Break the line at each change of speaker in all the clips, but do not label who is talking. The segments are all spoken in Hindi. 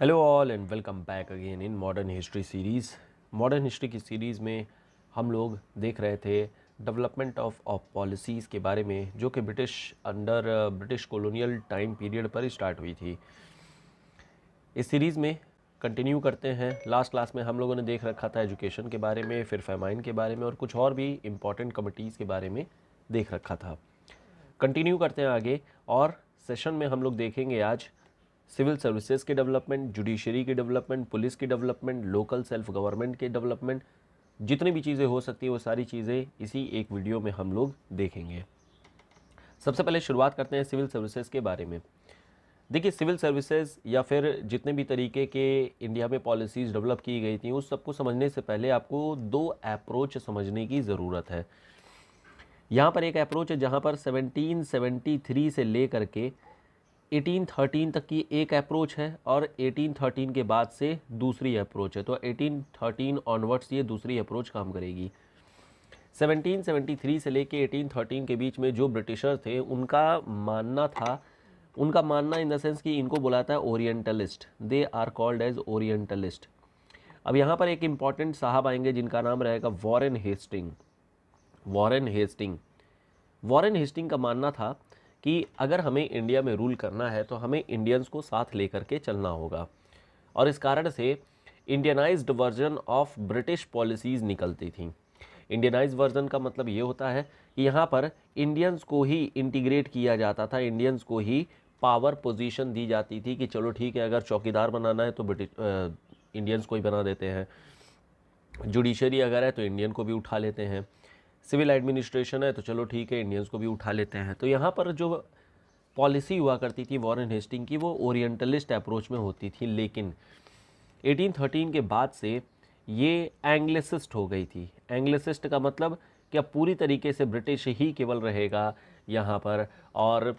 Hello all and welcome back again in modern history series modern history की सीरीज़ में हम लोग देख रहे थे डेवलपमेंट ऑफ ऑफ पॉलिसीज़ के बारे में जो कि British under British colonial time period पर स्टार्ट हुई थी इस सीरीज़ में कंटिन्यू करते हैं लास्ट क्लास में हम लोगों ने देख रखा था एजुकेशन के बारे में फिर फैमाइन के बारे में और कुछ और भी इम्पॉर्टेंट कमिटीज़ के बारे में देख रखा था कंटिन्यू करते हैं आगे और सेशन में हम लोग देखेंगे आज सिविल सर्विसेज के डेवलपमेंट जुडिशरी की डेवलपमेंट पुलिस की डेवलपमेंट लोकल सेल्फ गवर्नमेंट की डेवलपमेंट जितनी भी चीज़ें हो सकती है वो सारी चीज़ें इसी एक वीडियो में हम लोग देखेंगे सबसे पहले शुरुआत करते हैं सिविल सर्विसेज के बारे में देखिए सिविल सर्विसेज या फिर जितने भी तरीके के इंडिया में पॉलिसीज़ डेवलप की गई थी उस सबको समझने से पहले आपको दो अप्रोच समझने की ज़रूरत है यहाँ पर एक अप्रोच है जहाँ पर 1773 से लेकर के 1813 तक की एक अप्रोच है और 1813 के बाद से दूसरी अप्रोच है तो 1813 ऑनवर्ड्स ये दूसरी अप्रोच काम करेगी 1773 से लेके 1813 के बीच में जो ब्रिटिशर थे उनका मानना था उनका मानना इन द सेंस कि इनको बुलाता है orientalist they are called as orientalist अब यहाँ पर एक इम्पॉर्टेंट साहब आएंगे जिनका नाम रहेगा Warren Hasting Warren Hasting Warren Hasting का मानना था कि अगर हमें इंडिया में रूल करना है तो हमें इंडियंस को साथ लेकर के चलना होगा और इस कारण से Indianize version of British policies निकलती थी इंडियनाइज वर्जन का मतलब ये होता है कि यहाँ पर इंडियंस को ही इंटीग्रेट किया जाता था इंडियंस को ही पावर पोजीशन दी जाती थी कि चलो ठीक है अगर चौकीदार बनाना है तो ब्रिटिश इंडियंस को ही बना देते हैं जुडिशरी अगर है तो इंडियन को भी उठा लेते हैं सिविल एडमिनिस्ट्रेशन है तो चलो ठीक है इंडियंस को भी उठा लेते हैं तो यहाँ पर जो पॉलिसी हुआ करती थी वॉरेन हेस्टिंग की वो ओरिएंटलिस्ट अप्रोच में होती थी लेकिन 1813 के बाद से ये एंग्लिसिस्ट हो गई थी एंग्लिसिस्ट का मतलब कि अब पूरी तरीके से ब्रिटिश ही केवल रहेगा यहाँ पर और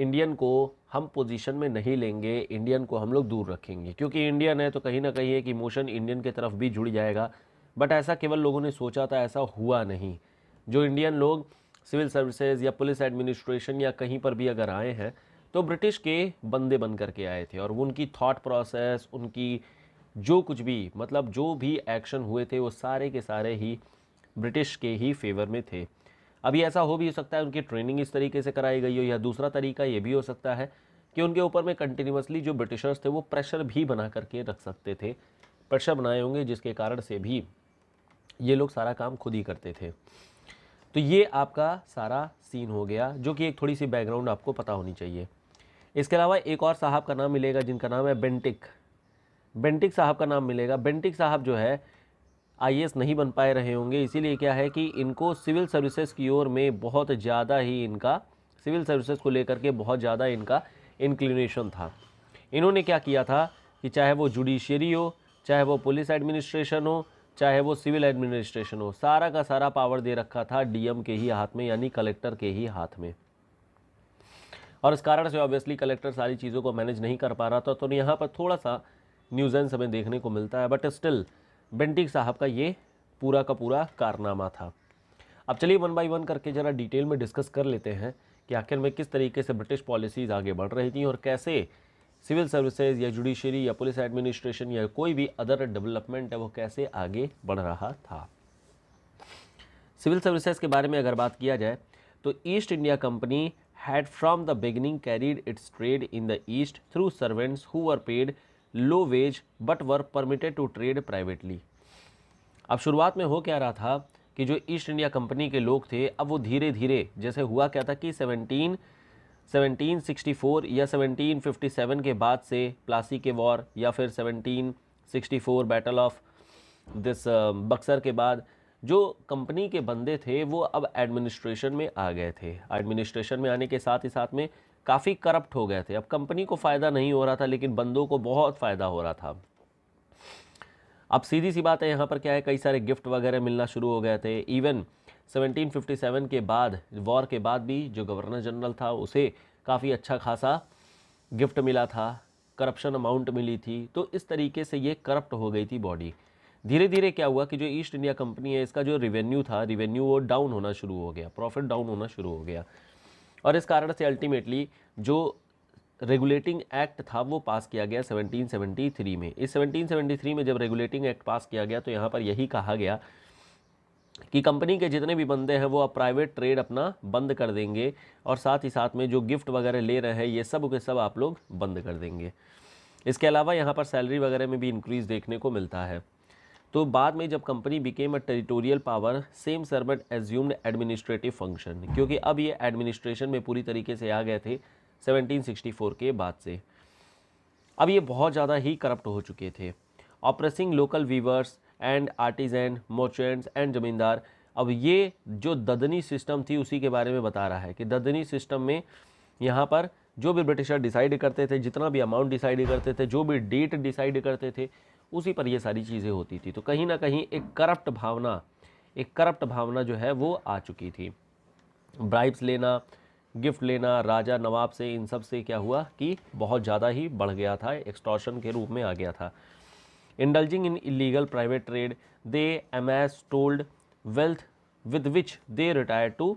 इंडियन को हम पोजीशन में नहीं लेंगे इंडियन को हम लोग दूर रखेंगे क्योंकि इंडियन है तो कहीं ना कहीं एक इमोशन इंडियन के तरफ भी जुड़ जाएगा बट ऐसा केवल लोगों ने सोचा था ऐसा हुआ नहीं जो इंडियन लोग सिविल सर्विसेज या पुलिस एडमिनिस्ट्रेशन या कहीं पर भी अगर आए हैं तो ब्रिटिश के बंदे बन करके आए थे और उनकी थॉट प्रोसेस उनकी जो कुछ भी मतलब जो भी एक्शन हुए थे वो सारे के सारे ही ब्रिटिश के ही फेवर में थे अभी ऐसा हो भी हो सकता है उनकी ट्रेनिंग इस तरीके से कराई गई हो या दूसरा तरीका ये भी हो सकता है कि उनके ऊपर में कंटिन्यूसली जो ब्रिटिशर्स थे वो प्रेशर भी बना करके रख सकते थे प्रेशर बनाए होंगे जिसके कारण से भी ये लोग सारा काम खुद ही करते थे तो ये आपका सारा सीन हो गया जो कि एक थोड़ी सी बैकग्राउंड आपको पता होनी चाहिए इसके अलावा एक और साहब का नाम मिलेगा जिनका नाम है बेंटिक बेंटिक साहब का नाम मिलेगा बेंटिक साहब जो है आई नहीं बन पाए रहे होंगे इसीलिए क्या है कि इनको सिविल सर्विसेज की ओर में बहुत ज़्यादा ही इनका सिविल सर्विसेज को लेकर के बहुत ज़्यादा इनका इंक्लिनेशन था इन्होंने क्या किया था कि चाहे वो जुडिशरी हो चाहे वो पुलिस एडमिनिस्ट्रेशन हो चाहे वो सिविल एडमिनिस्ट्रेशन हो सारा का सारा पावर दे रखा था डीएम के ही हाथ में यानी कलेक्टर के ही हाथ में और इस कारण से ऑब्वियसली कलेक्टर सारी चीज़ों को मैनेज नहीं कर पा रहा था तो यहाँ पर थोड़ा सा न्यूजेंस हमें देखने को मिलता है बट स्टिल बेंटिक साहब का ये पूरा का पूरा कारनामा था अब चलिए वन बाई वन करके ज़रा डिटेल में डिस्कस कर लेते हैं कि आखिर में किस तरीके से ब्रिटिश पॉलिसीज़ आगे बढ़ रही थी और कैसे सिविल सर्विसेज या जुडिशरी या पुलिस एडमिनिस्ट्रेशन या कोई भी अदर डेवलपमेंट है वो कैसे आगे बढ़ रहा था सिविल सर्विसेज के बारे में अगर बात किया जाए तो East India company had from the beginning carried its trade in the east through servants who are paid low wage but were permitted to trade privately अब शुरुआत में हो क्या रहा था कि जो ईस्ट इंडिया कंपनी के लोग थे अब वो धीरे धीरे जैसे हुआ क्या था कि सेवनटीन 1764 या 1757 के बाद से प्लासी के वॉर या फिर 1764 बैटल ऑफ दिस बक्सर के बाद जो कंपनी के बंदे थे वो अब एडमिनिस्ट्रेशन में आ गए थे एडमिनिस्ट्रेशन में आने के साथ ही साथ में काफ़ी करप्ट हो गए थे अब कंपनी को फ़ायदा नहीं हो रहा था लेकिन बंदों को बहुत फ़ायदा हो रहा था अब सीधी सी बात है यहाँ पर क्या है कई सारे गिफ्ट वगैरह मिलना शुरू हो गए थे इवन 1757 के बाद वॉर के बाद भी जो गवर्नर जनरल था उसे काफ़ी अच्छा खासा गिफ्ट मिला था करप्शन अमाउंट मिली थी तो इस तरीके से ये करप्ट हो गई थी बॉडी धीरे धीरे क्या हुआ कि जो ईस्ट इंडिया कंपनी है इसका जो रिवेन्यू था रिवेन्यू वो डाउन होना शुरू हो गया प्रॉफिट डाउन होना शुरू हो गया और इस कारण से अल्टीमेटली जो रेगुलेटिंग एक्ट था वो पास किया गया 1773 में इस 1773 में जब रेगुलेटिंग एक्ट पास किया गया तो यहाँ पर यही कहा गया कि कंपनी के जितने भी बंदे हैं वो अब प्राइवेट ट्रेड अपना बंद कर देंगे और साथ ही साथ में जो गिफ्ट वगैरह ले रहे हैं ये सब के सब आप लोग बंद कर देंगे इसके अलावा यहाँ पर सैलरी वगैरह में भी इंक्रीज़ देखने को मिलता है तो बाद में जब company became a territorial power same servant assumed administrative function क्योंकि अब ये एडमिनिस्ट्रेशन में पूरी तरीके से आ गए थे 1764 के बाद से अब ये बहुत ज़्यादा ही करप्ट हो चुके थे oppressing local weavers and artisan merchants and zamindar अब ये जो ददनी सिस्टम थी उसी के बारे में बता रहा है कि ददनी सिस्टम में यहाँ पर जो भी ब्रिटिशर डिसाइड करते थे जितना भी अमाउंट डिसाइड करते थे जो भी डेट डिसाइड करते थे उसी पर ये सारी चीज़ें होती थी तो कहीं ना कहीं एक करप्ट भावना एक करप्ट भावना जो है वो आ चुकी थी ब्राइब्स लेना गिफ्ट लेना राजा नवाब से इन सब से क्या हुआ कि बहुत ज़्यादा ही बढ़ गया था एक्सटॉर्शन के रूप में आ गया था Indulging in illegal private trade, they amassed told wealth with which they retired to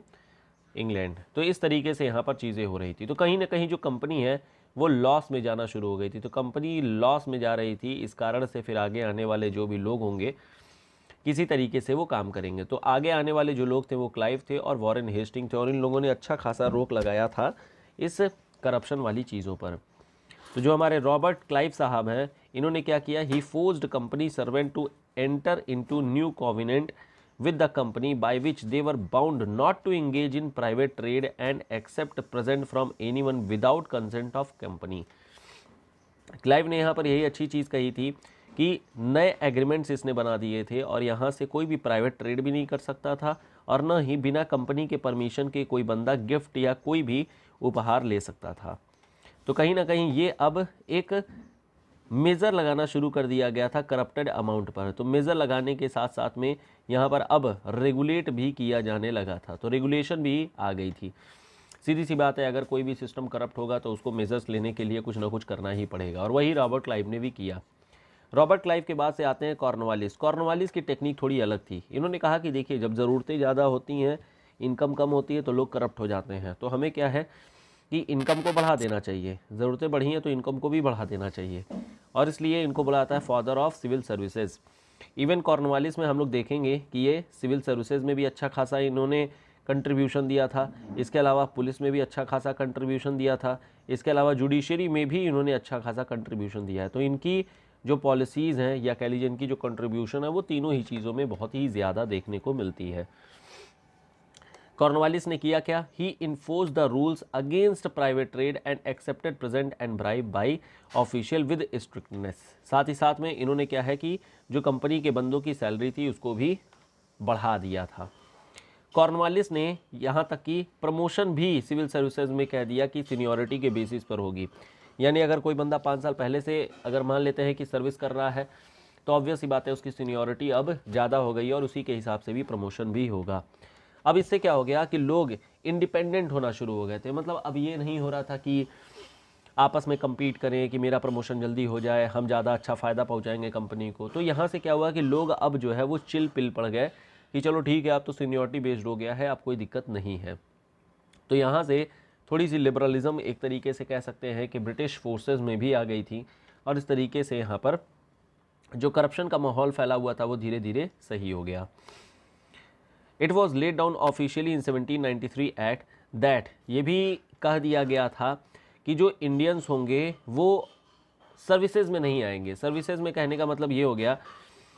England तो इस तरीके से यहाँ पर चीज़ें हो रही थी तो कहीं ना कहीं जो कंपनी है वो लॉस में जाना शुरू हो गई थी तो कंपनी लॉस में जा रही थी इस कारण से फिर आगे आने वाले जो भी लोग होंगे किसी तरीके से वो काम करेंगे तो आगे आने वाले जो लोग थे वो क्लाइव थे और वॉरेन हेस्टिंग थे और इन लोगों ने अच्छा खासा रोक लगाया था इस करप्शन वाली चीज़ों पर तो जो हमारे रॉबर्ट क्लाइव साहब हैं इन्होंने क्या किया ही forced company servant to enter into new covenant with the company by which they bound not to engage in private trade and accept present from any anyone without consent of company Clive ने यहाँ पर यही अच्छी चीज़ कही थी कि नए एग्रीमेंट्स इसने बना दिए थे और यहाँ से कोई भी प्राइवेट ट्रेड भी नहीं कर सकता था और न ही बिना कंपनी के परमिशन के कोई बंदा गिफ्ट या कोई भी उपहार ले सकता था तो कहीं ना कहीं ये अब एक मेज़र लगाना शुरू कर दिया गया था करप्टेड अमाउंट पर तो मेज़र लगाने के साथ साथ में यहाँ पर अब रेगुलेट भी किया जाने लगा था तो रेगुलेशन भी आ गई थी सीधी सी बात है अगर कोई भी सिस्टम करप्ट होगा तो उसको मेज़र्स लेने के लिए कुछ ना कुछ करना ही पड़ेगा और वही रॉबर्ट क्लाइव ने भी किया रॉबर्ट क्लाइव के बाद से आते हैं कॉर्नवालिस कॉर्नवालिस की टेक्निक थोड़ी अलग थी इन्होंने कहा कि देखिए जब ज़रूरतें ज़्यादा होती हैं इनकम कम होती है तो लोग करप्ट हो जाते हैं तो हमें क्या है कि इनकम को बढ़ा देना चाहिए ज़रूरतें बढ़ी हैं तो इनकम को भी बढ़ा देना चाहिए और इसलिए इनको बुलाता है father of civil services even Cornwallis में हम लोग देखेंगे कि ये सिविल सर्विसेज में भी अच्छा खासा इन्होंने कंट्रीब्यूशन दिया था इसके अलावा पुलिस में भी अच्छा खासा कंट्रीब्यूशन दिया था इसके अलावा जुडिशरी में भी इन्होंने अच्छा खासा कंट्रीब्यूशन दिया है तो इनकी जो पॉलिसीज़ हैं या कह लीजिए इनकी जो कंट्रीब्यूशन है वो तीनों ही चीज़ों में बहुत ही ज़्यादा देखने को मिलती है कॉर्नवालिस ने किया क्या ही enforce the rules against private trade and accepted present and bribe by official with strictness साथ ही साथ में इन्होंने क्या है कि जो कंपनी के बंदों की सैलरी थी उसको भी बढ़ा दिया था कॉर्नवालिस ने यहाँ तक कि प्रमोशन भी सिविल सर्विसेज में कह दिया कि सीनियोरिटी के बेसिस पर होगी यानी अगर कोई बंदा पाँच साल पहले से अगर मान लेते हैं कि सर्विस कर रहा है तो ऑब्वियस ही बात है उसकी सीनियोरिटी अब ज़्यादा हो गई और उसी के हिसाब से भी प्रमोशन भी होगा अब इससे क्या हो गया कि लोग इंडिपेंडेंट होना शुरू हो गए थे मतलब अब ये नहीं हो रहा था कि आपस में कम्पीट करें कि मेरा प्रमोशन जल्दी हो जाए हम ज़्यादा अच्छा फ़ायदा पहुँचाएंगे कंपनी को तो यहाँ से क्या हुआ कि लोग अब जो है वो चिल पिल पड़ गए कि चलो ठीक है आप तो सीनियोरिटी बेस्ड हो गया है आप कोई दिक्कत नहीं है तो यहाँ से थोड़ी सी लिबरलिज़म एक तरीके से कह सकते हैं कि ब्रिटिश फोर्सेस में भी आ गई थी और इस तरीके से यहाँ पर जो करप्शन का माहौल फैला हुआ था वो धीरे धीरे सही हो गया it was laid down officially in 1793 act that ये भी कह दिया गया था कि जो इंडियंस होंगे वो सर्विसेज में नहीं आएंगे सर्विसेज में कहने का मतलब ये हो गया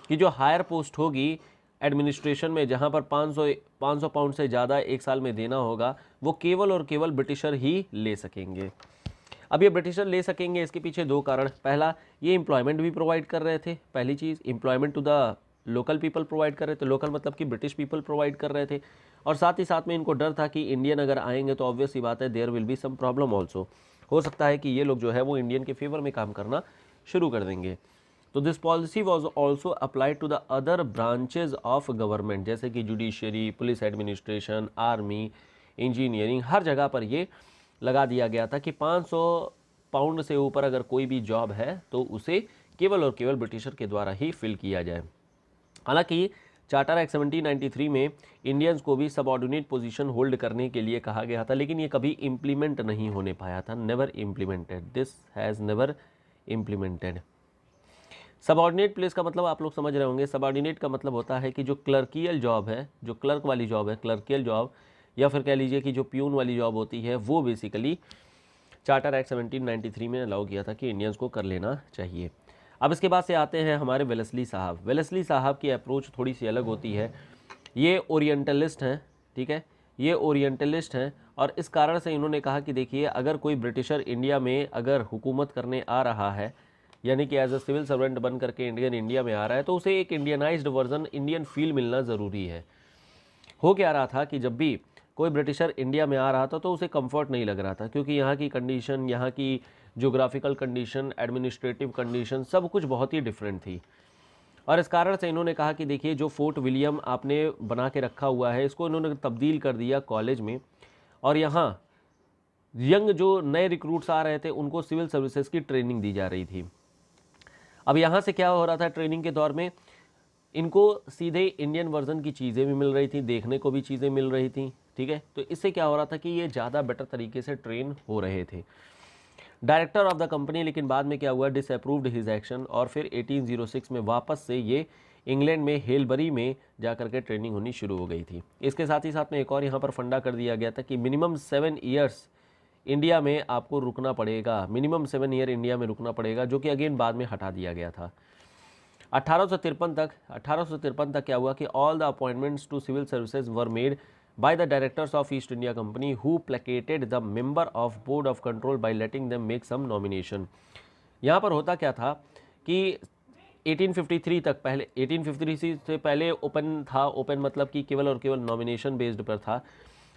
कि जो हायर पोस्ट होगी एडमिनिस्ट्रेशन में जहाँ पर 500 500 पाउंड से ज़्यादा एक साल में देना होगा वो केवल और केवल ब्रिटिशर ही ले सकेंगे अब ये ब्रिटिशर ले सकेंगे इसके पीछे दो कारण पहला ये इम्प्लॉयमेंट भी प्रोवाइड कर रहे थे पहली चीज़ employment to the local people provide कर रहे थे लोकल मतलब कि ब्रिटिश पीपल प्रोवाइड कर रहे थे और साथ ही साथ में इनको डर था कि इंडियन अगर आएंगे तो ऑब्वियस ही बात है there will be some problem also हो सकता है कि ये लोग जो है वो इंडियन के फेवर में काम करना शुरू कर देंगे तो this policy was also applied to the other branches of government जैसे कि judiciary police administration army engineering हर जगह पर ये लगा दिया गया था कि 500 पाउंड से ऊपर अगर कोई भी जॉब है तो उसे केवल और केवल ब्रिटिशर के द्वारा ही फिल किया जाए हालांकि चार्टर एक्ट सेवनटीन में इंडियंस को भी सबऑर्डिनेट पोजीशन होल्ड करने के लिए कहा गया था लेकिन ये कभी इम्प्लीमेंट नहीं होने पाया था never implemented this has never implemented subordinate place का मतलब आप लोग समझ रहे होंगे सबॉर्डिनेट का मतलब होता है कि जो क्लर्कियल जॉब है जो क्लर्क वाली जॉब है क्लर्कियल जॉब या फिर कह लीजिए कि जो प्यून वाली जॉब होती है वो बेसिकली चार्टर एक्ट सेवनटीन में अलाउ किया था कि इंडियंस को कर लेना चाहिए अब इसके बाद से आते हैं हमारे वेलसली साहब वेलसली साहब की अप्रोच थोड़ी सी अलग होती है ये ओरिएंटलिस्ट हैं ठीक है ये ओरिएंटलिस्ट हैं और इस कारण से इन्होंने कहा कि देखिए अगर कोई ब्रिटिशर इंडिया में अगर हुकूमत करने आ रहा है यानी कि एज अ सिविल सर्वेंट बन करके इंडियन इंडिया में आ रहा है तो उसे एक इंडियनाइज्ड वर्जन इंडियन फील मिलना ज़रूरी है हो क्या रहा था कि जब भी कोई ब्रिटिशर इंडिया में आ रहा था तो उसे कंफर्ट नहीं लग रहा था क्योंकि यहाँ की कंडीशन यहाँ की जोग्राफ़िकल कंडीशन एडमिनिस्ट्रेटिव कंडीशन सब कुछ बहुत ही डिफरेंट थी और इस कारण से इन्होंने कहा कि देखिए जो फोर्ट विलियम आपने बना के रखा हुआ है इसको इन्होंने तब्दील कर दिया कॉलेज में और यहाँ यंग जो नए रिक्रूट्स आ रहे थे उनको सिविल सर्विसेज की ट्रेनिंग दी जा रही थी अब यहाँ से क्या हो रहा था ट्रेनिंग के दौर में इनको सीधे इंडियन वर्जन की चीज़ें भी मिल रही थी देखने को भी चीज़ें मिल रही थी ठीक है तो इससे क्या हो रहा था कि ये ज़्यादा बेटर तरीके से ट्रेन हो रहे थे डायरेक्टर ऑफ द कंपनी लेकिन बाद में क्या हुआ डिसअप्रूव्ड हिज एक्शन और फिर 1806 में वापस से ये इंग्लैंड में हेलबरी में जाकर के ट्रेनिंग होनी शुरू हो गई थी इसके साथ ही साथ में एक और यहाँ पर फंडा कर दिया गया था कि मिनिमम सेवन ईयर्स इंडिया में आपको रुकना पड़ेगा मिनिमम सेवन ईयर इंडिया में रुकना पड़ेगा जो कि अगेन बाद में हटा दिया गया था अठारह तक अठारह तक क्या हुआ कि all the appointments to civil services were made by the directors of East India Company who placated the member of board of control by letting them make some nomination. यहाँ पर होता क्या था कि 1853 तक पहले 1853 से पहले ओपन था ओपन मतलब कि केवल और केवल नॉमिनेशन बेस्ड पर था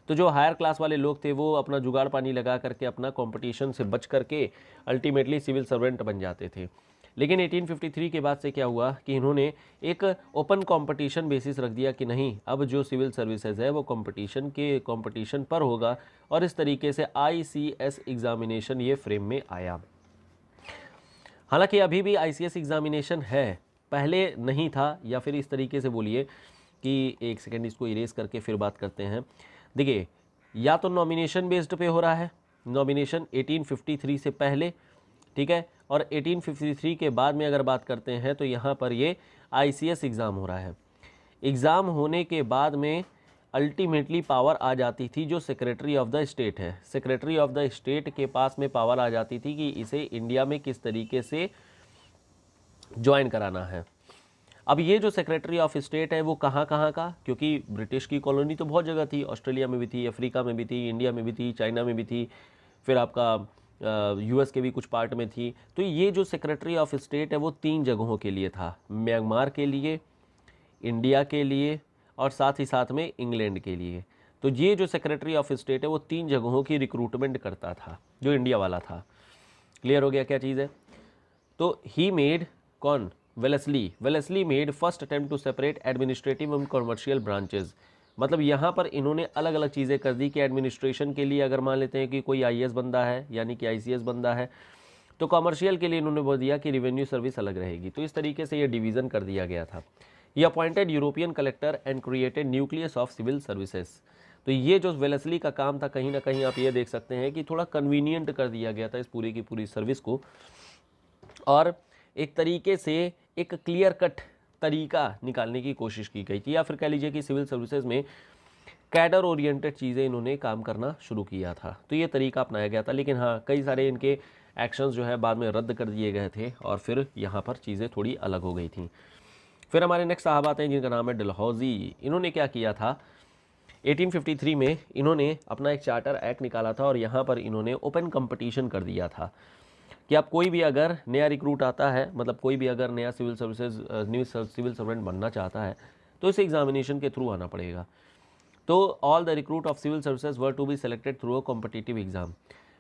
तो जो हायर क्लास वाले लोग थे वो अपना जुगाड़ पानी लगा करके अपना कंपटीशन से बच करके अल्टीमेटली सिविल सर्वेंट बन जाते थे लेकिन 1853 के बाद से क्या हुआ कि इन्होंने एक ओपन कंपटीशन बेसिस रख दिया कि नहीं अब जो सिविल सर्विसेज है वो कंपटीशन के कंपटीशन पर होगा और इस तरीके से आईसीएस एग्ज़ामिनेशन ये फ्रेम में आया हालांकि अभी भी आईसीएस एग्ज़ामिनेशन है पहले नहीं था या फिर इस तरीके से बोलिए कि एक सेकेंड इसको इरेज करके फिर बात करते हैं देखिए या तो नॉमिनेशन बेस्ड पे हो रहा है नॉमिनेशन 1853 से पहले ठीक है और 1853 के बाद में अगर बात करते हैं तो यहाँ पर ये आईसीएस एग्ज़ाम हो रहा है एग्ज़ाम होने के बाद में अल्टीमेटली पावर आ जाती थी जो सेक्रेटरी ऑफ द स्टेट है सेक्रेटरी ऑफ द स्टेट के पास में पावर आ जाती थी कि इसे इंडिया में किस तरीके से ज्वाइन कराना है अब ये जो सेक्रेटरी ऑफ स्टेट है वो कहाँ कहाँ का क्योंकि ब्रिटिश की कॉलोनी तो बहुत जगह थी ऑस्ट्रेलिया में भी थी अफ्रीका में भी थी इंडिया में भी थी चाइना में भी थी फिर आपका यूएस के भी कुछ पार्ट में थी तो ये जो सेक्रेटरी ऑफ स्टेट है वो तीन जगहों के लिए था म्यांमार के लिए इंडिया के लिए और साथ ही साथ में इंग्लैंड के लिए तो ये जो सेक्रेटरी ऑफ स्टेट है वो तीन जगहों की रिक्रूटमेंट करता था जो इंडिया वाला था क्लियर हो गया क्या चीज़ है तो ही मेड कौन Wellesley Wellesley made first attempt to separate administrative and commercial branches मतलब यहाँ पर इन्होंने अलग अलग चीज़ें कर दी कि एडमिनिस्ट्रेशन के लिए अगर मान लेते हैं कि कोई आई बंदा है यानी कि आई बंदा है तो कॉमर्शियल के लिए इन्होंने बोल दिया कि रेवेन्यू सर्विस अलग रहेगी तो इस तरीके से ये डिवीज़न कर दिया गया था ये appointed European collector and created nucleus of civil services तो ये जो वेलसली का काम था कहीं ना कहीं आप ये देख सकते हैं कि थोड़ा कन्वीनियंट कर दिया गया था इस पूरी की पूरी सर्विस को और एक तरीके से एक क्लियर कट तरीका निकालने की कोशिश की गई थी या फिर कह लीजिए कि सिविल सर्विसेज में कैडर ओरिएंटेड चीज़ें इन्होंने काम करना शुरू किया था तो ये तरीका अपनाया गया था लेकिन हाँ कई सारे इनके एक्शंस जो है बाद में रद्द कर दिए गए थे और फिर यहाँ पर चीज़ें थोड़ी अलग हो गई थी फिर हमारे नेक्स्ट साहब आते हैं जिनका नाम है डलहौजी इन्होंने क्या किया था 1853 में इन्होंने अपना एक चार्टर एक्ट निकाला था और यहाँ पर इन्होंने ओपन कंपटीशन कर दिया था कि आप कोई भी अगर नया रिक्रूट आता है मतलब कोई भी अगर नया civil services new civil servant बनना चाहता है तो इसे एग्जामिनेशन के थ्रू आना पड़ेगा तो all the recruit of civil services were to be selected through a competitive exam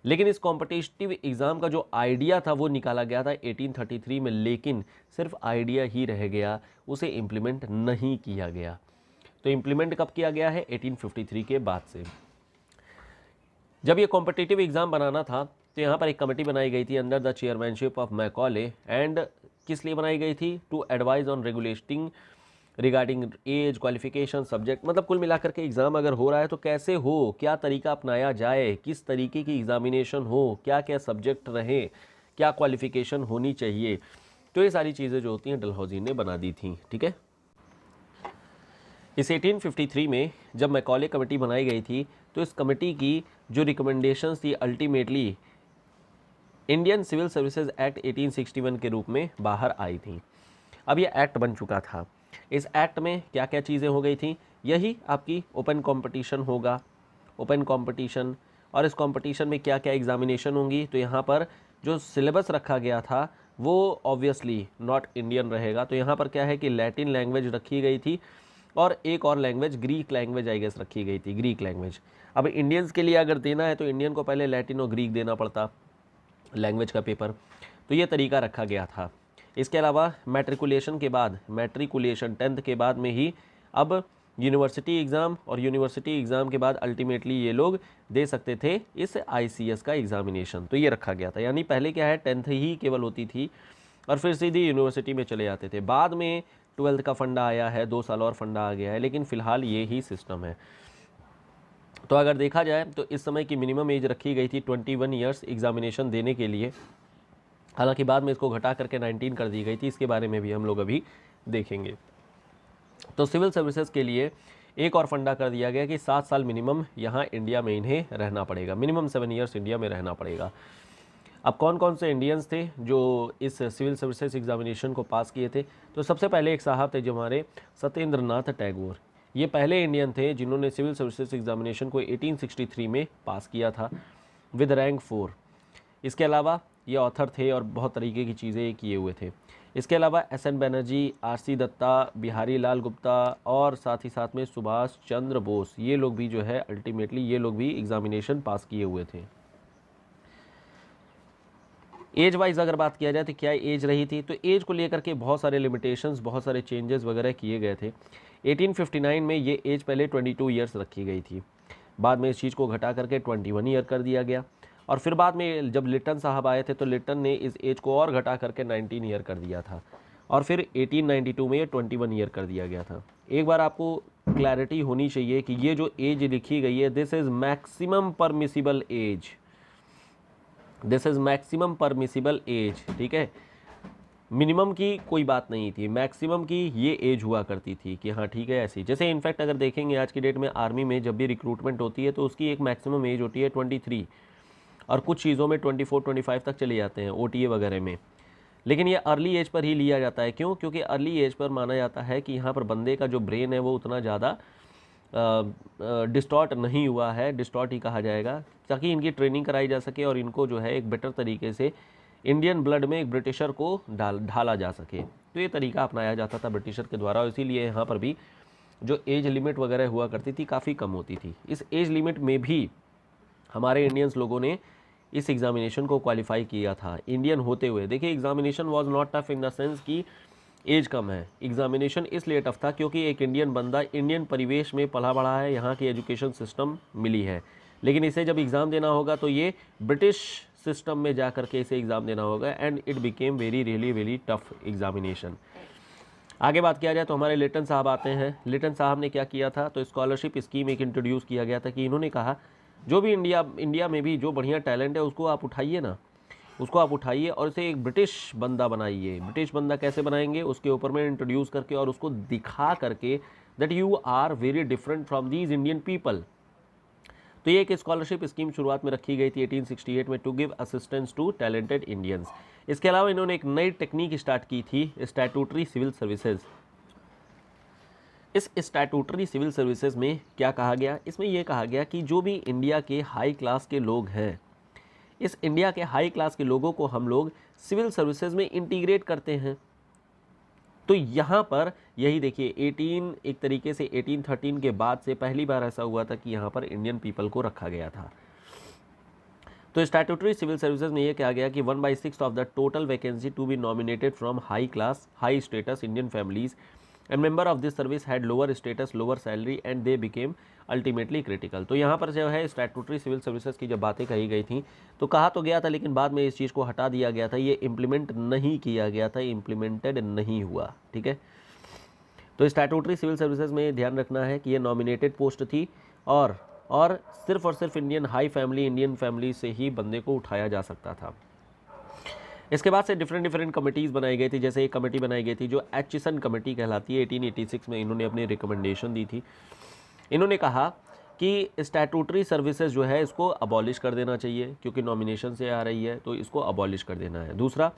लेकिन इस कॉम्पिटिटिव एग्ज़ाम का जो आइडिया था वो निकाला गया था 1833 में लेकिन सिर्फ आइडिया ही रह गया उसे इम्प्लीमेंट नहीं किया गया तो इम्प्लीमेंट कब किया गया है 1853 के बाद से जब ये कॉम्पिटिटिव एग्ज़ाम बनाना था तो यहाँ पर एक कमेटी बनाई गई थी under the chairmanship of Macaulay and किस लिए बनाई गई थी to advise on regulating regarding age qualification subject मतलब कुल मिलाकर के एग्ज़ाम अगर हो रहा है तो कैसे हो क्या तरीका अपनाया जाए किस तरीके की एग्ज़ामिनेशन हो क्या क्या सब्जेक्ट रहें क्या क्वालिफ़िकेशन होनी चाहिए तो ये सारी चीज़ें जो होती हैं डलहौजी ने बना दी थी ठीक है इस 1853 में जब मैकॉले कमेटी बनाई गई थी तो इस कमेटी की जो रिकमेंडेशंस थी ultimately Indian civil services act 1861 के रूप में बाहर आई थी अब ये एक्ट बन चुका था इस एक्ट में क्या क्या चीज़ें हो गई थी यही आपकी ओपन कंपटीशन होगा ओपन कंपटीशन और इस कंपटीशन में क्या क्या एग्जामिनेशन होंगी तो यहाँ पर जो सिलेबस रखा गया था वो ऑब्वियसली नॉट इंडियन रहेगा तो यहाँ पर क्या है कि लैटिन लैंग्वेज रखी गई थी और एक और language Greek language I guess रखी गई थी ग्रीक लैंग्वेज अब इंडियंस के लिए अगर देना है तो इंडियन को पहले लैटिन और ग्रीक देना पड़ता लैंग्वेज का पेपर तो ये तरीका रखा गया था इसके अलावा मेट्रिकुलेशन के बाद मेट्रिकुलेशन टेंथ के बाद में ही अब यूनिवर्सिटी एग्ज़ाम और यूनिवर्सिटी एग्ज़ाम के बाद अल्टीमेटली ये लोग दे सकते थे इस आईसीएस का एग्ज़ामिनेशन तो ये रखा गया था यानी पहले क्या है टेंथ ही केवल होती थी और फिर सीधी यूनिवर्सिटी में चले जाते थे बाद में ट्वेल्थ का फंडा आया है दो साल और फंडा आ गया है लेकिन फ़िलहाल ये ही सिस्टम है तो अगर देखा जाए तो इस समय की मिनिमम एज रखी गई थी ट्वेंटी वन ईयर्स एग्ज़ामिनेशन देने के लिए हालांकि बाद में इसको घटा करके नाइनटीन कर दी गई थी इसके बारे में भी हम लोग अभी देखेंगे तो सिविल सर्विसेज के लिए एक और फंडा कर दिया गया कि सात साल मिनिमम यहाँ इंडिया में इन्हें रहना पड़ेगा मिनिमम सेवन ईयर्स इंडिया में रहना पड़ेगा अब कौन कौन से इंडियंस थे जो इस सिविल सर्विसेज एग्ज़ामिनेशन को पास किए थे तो सबसे पहले एक साहब थे जो हमारे सत्येंद्र नाथ टैगोर ये पहले इंडियन थे जिन्होंने सिविल सर्विसेज एग्जामिनेशन को 1863 में पास किया था विद रैंक फोर इसके अलावा ये ऑथर थे और बहुत तरीके की चीज़ें किए हुए थे इसके अलावा S N Banerjee R C Dutta Bihari Lal Gupta और साथ ही साथ में सुभाष चंद्र बोस ये लोग भी जो है अल्टीमेटली ये लोग भी एग्ज़ामिनेशन पास किए हुए थे एज वाइज अगर बात किया जाए तो क्या एज रही थी तो एज को लेकर के बहुत सारे लिमिटेशंस बहुत सारे चेंजेस वगैरह किए गए थे 1859 में ये एज पहले 22 इयर्स रखी गई थी बाद में इस चीज़ को घटा करके 21 ईयर कर दिया गया और फिर बाद में जब लिटन साहब आए थे तो लिटन ने इस एज को और घटा करके नाइनटीन ईयर कर दिया था और फिर एटीन में ये ट्वेंटी ईयर कर दिया गया था एक बार आपको क्लैरिटी होनी चाहिए कि ये जो एज लिखी गई है this is maximum permissible age this is maximum permissible age ठीक है मिनिमम की कोई बात नहीं थी मैक्सिमम की ये एज हुआ करती थी कि हाँ ठीक है ऐसी जैसे इनफैक्ट अगर देखेंगे आज की डेट में आर्मी में जब भी रिक्रूटमेंट होती है तो उसकी एक मैक्सिमम एज होती है ट्वेंटी थ्री और कुछ चीज़ों में ट्वेंटी फोर ट्वेंटी फाइव तक चले जाते हैं ओ वगैरह में लेकिन ये अर्ली एज पर ही लिया जाता है क्यों क्योंकि अर्ली एज पर माना जाता है कि यहाँ पर बंदे का जो ब्रेन है वो उतना ज़्यादा डिस्टॉट नहीं हुआ है डिस्टॉट ही कहा जाएगा ताकि इनकी ट्रेनिंग कराई जा सके और इनको जो है एक बेटर तरीके से इंडियन ब्लड में एक ब्रिटिशर को डाल ढाला जा सके तो ये तरीका अपनाया जाता था ब्रिटिशर के द्वारा और इसीलिए यहाँ पर भी जो एज लिमिट वगैरह हुआ करती थी काफ़ी कम होती थी इस एज लिमिट में भी हमारे इंडियंस लोगों ने इस एग्ज़ामिनेशन को क्वालिफाई किया था इंडियन होते हुए देखिए examination was not tough in the sense कि एज कम है एग्ज़ामिनेशन इसलिए टफ था क्योंकि एक इंडियन बंदा इंडियन परिवेश में पला बढ़ा है यहाँ की एजुकेशन सिस्टम मिली है लेकिन इसे जब एग्ज़ाम देना होगा तो ये ब्रिटिश सिस्टम में जा करके इसे एग्ज़ाम देना होगा and it became very really very tough examination आगे बात किया जाए तो हमारे लिटन साहब आते हैं लिटन साहब ने क्या किया था तो स्कॉलरशिप स्कीम एक इंट्रोड्यूस किया गया था कि इन्होंने कहा जो भी इंडिया इंडिया में भी जो बढ़िया टैलेंट है उसको आप उठाइए ना उसको आप उठाइए और इसे एक ब्रिटिश बंदा बनाइए ब्रिटिश बंदा कैसे बनाएंगे उसके ऊपर में इंट्रोड्यूस करके और उसको दिखा करके that you are very different from these Indian people तो ये एक स्कॉलरशिप स्कीम शुरुआत में रखी गई थी 1868 में to give assistance to talented Indians इसके अलावा इन्होंने एक नई टेक्निक स्टार्ट की थी स्टैटूटरी सिविल सर्विसेज इस स्टैटूटरी सिविल सर्विसेज में क्या कहा गया इसमें यह कहा गया कि जो भी इंडिया के हाई क्लास के लोग हैं इस इंडिया के हाई क्लास के लोगों को हम लोग सिविल सर्विसेज में इंटीग्रेट करते हैं तो यहाँ पर यही देखिए 18 एक तरीके से 1813 के बाद से पहली बार ऐसा हुआ था कि यहाँ पर इंडियन पीपल को रखा गया था तो स्टैट्यूटरी सिविल सर्विसेज में यह कहा गया कि one by six of the total vacancy to be nominated from high class high status Indian families and member of this service had lower status lower salary and they became ultimately critical तो यहाँ पर जो है स्टैटूटरी सिविल सर्विसेज की जब बातें कही गई थी तो कहा तो गया था लेकिन बाद में इस चीज़ को हटा दिया गया था ये इम्प्लीमेंट नहीं किया गया था इम्प्लीमेंटेड नहीं हुआ ठीक है तो स्टैटूटरी सिविल सर्विसेज में ध्यान रखना है कि ये नॉमिनेटेड पोस्ट थी और और सिर्फ और सिर्फ Indian high family Indian family से ही बंदे को उठाया जा सकता था इसके बाद से डिफरेंट डिफरेंट कमेटीज़ बनाई गई थी जैसे एक कमेटी बनाई गई थी जो एचिसन कमेटी कहलाती है एटीन में इन्होंने अपनी रिकमेंडेशन दी थी इन्होंने कहा कि स्टैटूटरी सर्विसेज जो है इसको अबॉलिश कर देना चाहिए क्योंकि नॉमिनेशन से आ रही है तो इसको अबॉलिश कर देना है दूसरा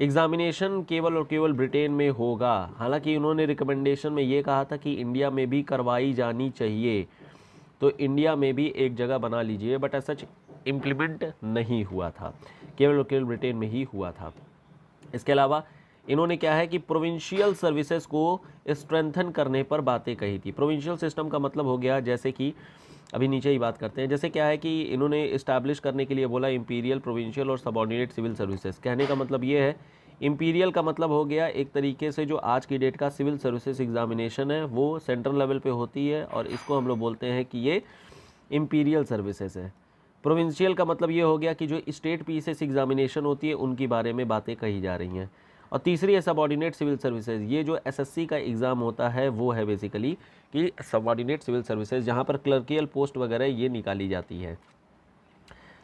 एग्ज़ामिनेशन केवल और केवल ब्रिटेन में होगा हालांकि उन्होंने रिकमेंडेशन में ये कहा था कि इंडिया में भी करवाई जानी चाहिए तो इंडिया में भी एक जगह बना लीजिए बट सच इम्प्लीमेंट नहीं हुआ था केवल और केवल ब्रिटेन में ही हुआ था इसके अलावा इन्होंने क्या है कि प्रोविंशियल सर्विसेज को स्ट्रेंथन करने पर बातें कही थी प्रोविंशियल सिस्टम का मतलब हो गया जैसे कि अभी नीचे ही बात करते हैं जैसे क्या है कि इन्होंने इस्टेब्लिश करने के लिए बोला इम्पीरियल प्रोविंशियल और सबॉर्डिनेट सिविल सर्विसेज कहने का मतलब ये है इम्पीरियल का मतलब हो गया एक तरीके से जो आज की डेट का सिविल सर्विसेज एग्ज़ामिनेशन है वो सेंट्रल लेवल पे होती है और इसको हम लोग बोलते हैं कि ये इम्पीरियल सर्विसेज है प्रोविंशियल का मतलब ये हो गया कि जो स्टेट पी एस एग्जामिनेशन होती है उनके बारे में बातें कही जा रही हैं और तीसरी है सबॉर्डिनेट सिविल सर्विसेज ये जो एसएससी का एग्ज़ाम होता है वो है बेसिकली कि सबॉर्डिनेट सिविल सर्विसेज जहाँ पर क्लर्कियल पोस्ट वगैरह ये निकाली जाती है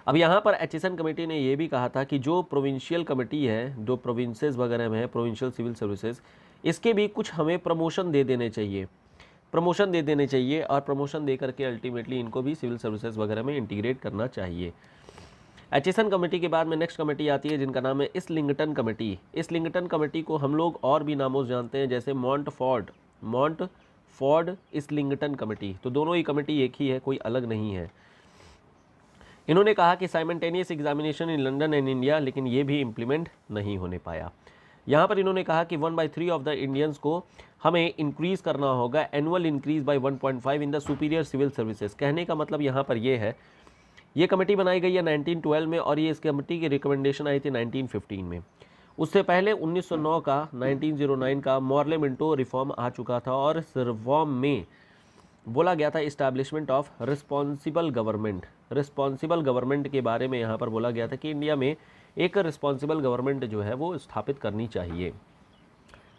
अब यहाँ पर एचएसएन कमेटी ने ये भी कहा था कि जो प्रोविंशियल कमेटी है जो प्रोविंसेज वगैरह में है प्रोविंशियल सिविल सर्विसेज इसके भी कुछ हमें प्रमोशन दे देने चाहिए प्रमोशन दे देने चाहिए और प्रमोशन दे करके अल्टीमेटली इनको भी सिविल सर्विसेज वगैरह में इंटीग्रेट करना चाहिए एचएसएन कमेटी के बाद में नेक्स्ट कमेटी आती है जिनका नाम है इस लिंगटन कमेटी इस लिंगटन कमेटी को हम लोग और भी नामों जानते हैं जैसे मॉन्ट फोर्ड मॉन्ट फोर्ड लिंगटन कमेटी तो दोनों ही कमेटी एक ही है कोई अलग नहीं है इन्होंने कहा कि simultaneous examination in London and India लेकिन ये भी इम्प्लीमेंट नहीं होने पाया यहाँ पर इन्होंने कहा कि one by three of the Indians को हमें इंक्रीज़ करना होगा annual increase by one point five in the superior civil services कहने का मतलब यहाँ पर यह है ये कमेटी बनाई गई है 1912 में और ये इस कमेटी की रिकमेंडेशन आई थी 1915 में उससे पहले 1909 का 1909 का मॉर्ले रिफॉर्म आ चुका था और इस रिफॉर्म में बोला गया था establishment of responsible government responsible government के बारे में यहाँ पर बोला गया था कि इंडिया में एक रिस्पॉन्सिबल गवर्नमेंट जो है वो स्थापित करनी चाहिए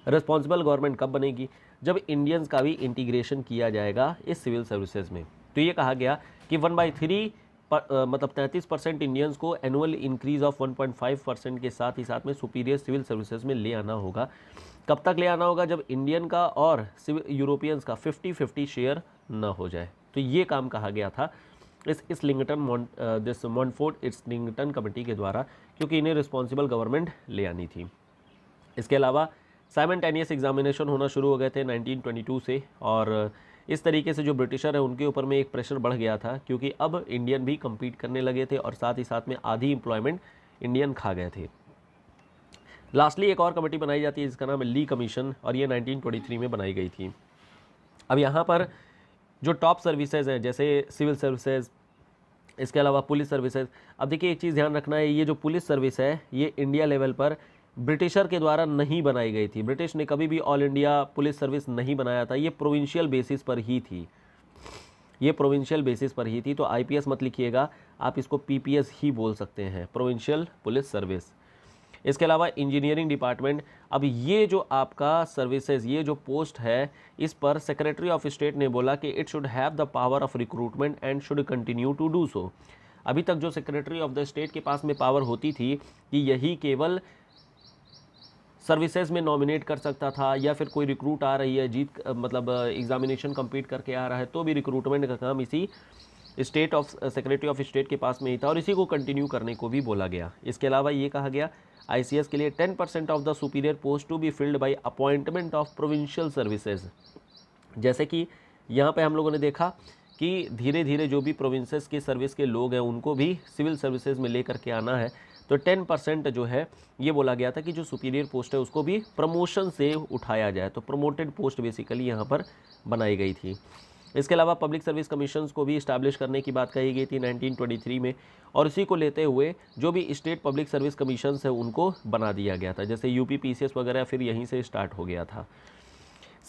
रिस्पॉन्सिबल गवर्नमेंट कब बनेगी जब इंडियंस का भी इंटीग्रेशन किया जाएगा इस सिविल सर्विसेज में तो ये कहा गया कि वन बाई थ्री मतलब तैंतीस परसेंट इंडियंस को annual increase of one point five percent के साथ ही साथ में सुपीरियर सिविल सर्विसेज में ले आना होगा कब तक ले आना होगा जब इंडियन का और यूरोपियंस का फिफ्टी फिफ्टी शेयर ना हो जाए तो ये काम कहा गया था इस इस लिंगटन दिस मॉन्टफोर्ड इस लिंगटन कमेटी के द्वारा क्योंकि इन्हें रिस्पॉन्सिबल गवर्नमेंट ले आनी थी इसके अलावा साइमल्टेनियस एग्जामिनेशन होना शुरू हो गए थे 1922 से और इस तरीके से जो ब्रिटिशर हैं उनके ऊपर में एक प्रेशर बढ़ गया था क्योंकि अब इंडियन भी कम्पीट करने लगे थे और साथ ही साथ में आधी एम्प्लॉयमेंट इंडियन खा गए थे लास्टली एक और कमेटी बनाई जाती है जिसका नाम है ली कमीशन और ये 1923 में बनाई गई थी अब यहाँ पर जो टॉप सर्विसेज हैं जैसे सिविल सर्विसेज इसके अलावा पुलिस सर्विसेज अब देखिए एक चीज़ ध्यान रखना है ये जो पुलिस सर्विस है ये इंडिया लेवल पर ब्रिटिशर के द्वारा नहीं बनाई गई थी ब्रिटिश ने कभी भी ऑल इंडिया पुलिस सर्विस नहीं बनाया था ये प्रोविंशियल बेसिस पर ही थी ये प्रोविंशियल बेसिस पर ही थी तो आईपीएस मत लिखिएगा आप इसको पीपीएस ही बोल सकते हैं प्रोविंशियल पुलिस सर्विस इसके अलावा इंजीनियरिंग डिपार्टमेंट अब ये जो आपका सर्विसेज ये जो पोस्ट है इस पर सेक्रेटरी ऑफ स्टेट ने बोला कि it should have the power of recruitment and should continue to do so अभी तक जो सेक्रेटरी ऑफ द स्टेट के पास में पावर होती थी कि यही केवल सर्विसेज में नॉमिनेट कर सकता था या फिर कोई रिक्रूट आ रही है जीत मतलब एग्जामिनेशन कंप्लीट करके आ रहा है तो भी रिक्रूटमेंट का काम इसी state of secretary of state के पास में ही था और इसी को कंटिन्यू करने को भी बोला गया इसके अलावा ये कहा गया आई के लिए ten percent of the superior post to be filled by appointment of provincial services जैसे कि यहाँ पे हम लोगों ने देखा कि धीरे धीरे जो भी प्रोविंसेस की सर्विस के लोग हैं उनको भी सिविल सर्विसेज में लेकर के आना है तो टेन परसेंट जो है ये बोला गया था कि जो सुपीरियर पोस्ट है उसको भी प्रमोशन से उठाया जाए तो प्रमोटेड पोस्ट बेसिकली यहाँ पर बनाई गई थी इसके अलावा पब्लिक सर्विस कमीशन को भी इस्टेब्लिश करने की बात कही गई थी 1923 में और इसी को लेते हुए जो भी स्टेट पब्लिक सर्विस कमीशन है उनको बना दिया गया था जैसे यू पी वगैरह फिर यहीं से स्टार्ट हो गया था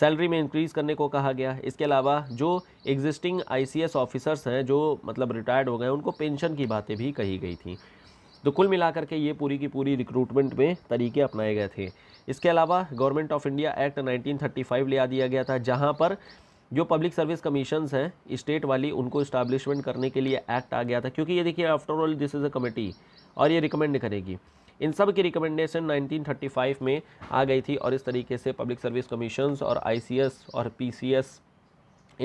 सैलरी में इंक्रीज़ करने को कहा गया इसके अलावा जो एग्जिस्टिंग आईसीएस ऑफिसर्स हैं जो मतलब रिटायर्ड हो गए उनको पेंशन की बातें भी कही गई थी तो कुल मिलाकर के ये पूरी की पूरी रिक्रूटमेंट में तरीके अपनाए गए थे इसके अलावा गवर्नमेंट ऑफ इंडिया एक्ट 1935 ले आ दिया गया था जहाँ पर जो पब्लिक सर्विस कमीशन हैं स्टेट वाली उनको इस्टाब्लिशमेंट करने के लिए एक्ट आ गया था क्योंकि ये देखिए after all this is a committee और ये रिकमेंड करेगी इन सब की रिकमेंडेशन 1935 में आ गई थी और इस तरीके से पब्लिक सर्विस कमीशन और आई और पी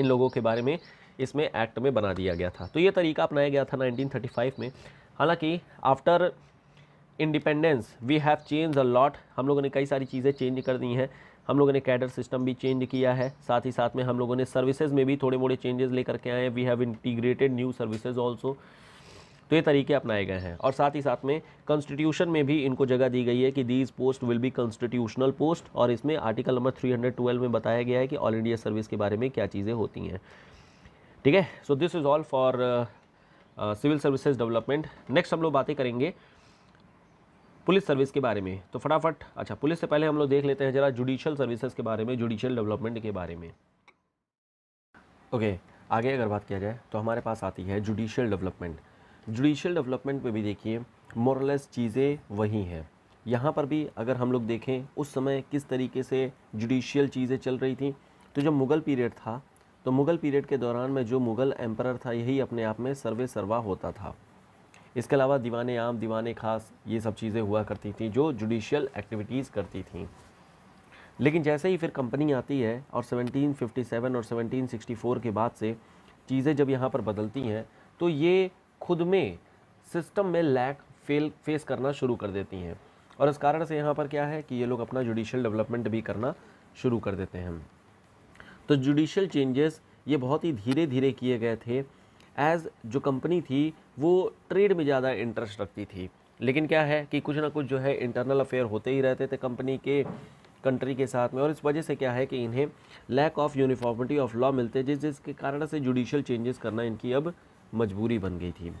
इन लोगों के बारे में इसमें एक्ट में बना दिया गया था तो ये तरीका अपनाया गया था 1935 में हालांकि after independence we have change a lot हम लोगों ने कई सारी चीज़ें चेंज कर दी हैं हम लोगों ने कैडर सिस्टम भी चेंज किया है साथ ही साथ में हम लोगों ने सर्विसेज में भी थोड़े मोड़े चेंजेस लेकर के आए हैं we have integrated new services also तो ये तरीके अपनाए गए हैं और साथ ही साथ में कॉन्स्टिट्यूशन में भी इनको जगह दी गई है कि these post will be constitutional post और इसमें आर्टिकल नंबर 312 में बताया गया है कि ऑल इंडिया सर्विस के बारे में क्या चीज़ें होती हैं ठीक है so this is all for civil services development next हम लोग बातें करेंगे पुलिस सर्विस के बारे में तो फटाफट अच्छा पुलिस से पहले हम लोग देख लेते हैं ज़रा जुडिशियल सर्विसेज के बारे में जुडिशियल डेवलपमेंट के बारे में ओके आगे अगर बात किया जाए तो हमारे पास आती है जुडिशियल डेवलपमेंट जुडिशियल डेवलपमेंट में भी देखिए मोरलेस चीज़ें वही हैं यहाँ पर भी अगर हम लोग देखें उस समय किस तरीके से जुडिशियल चीज़ें चल रही थी तो जब मुग़ल पीरियड था तो मुग़ल पीरियड के दौरान में जो मुग़ल एम्पर था यही अपने आप में सर्वे सर्वा होता था इसके अलावा दीवान आम दीवान खास ये सब चीज़ें हुआ करती थी जो जुडिशल एक्टिविटीज़ करती थी लेकिन जैसे ही फिर कंपनी आती है और 1757 और 1764 के बाद से चीज़ें जब यहाँ पर बदलती हैं तो ये खुद में सिस्टम में लैक फेल फेस करना शुरू कर देती हैं और इस कारण से यहाँ पर क्या है कि ये लोग अपना जुडिशल डेवलपमेंट भी करना शुरू कर देते हैं तो जुडिशल चेंजेस ये बहुत ही धीरे धीरे किए गए थे एज़ जो कंपनी थी वो ट्रेड में ज़्यादा इंटरेस्ट रखती थी लेकिन क्या है कि कुछ ना कुछ जो है इंटरनल अफेयर होते ही रहते थे कंपनी के कंट्री के साथ में और इस वजह से क्या है कि इन्हें lack of uniformity of law मिलते जिस जिसके कारण से जुडिशल चेंजेस करना इनकी अब मजबूरी बन गई थी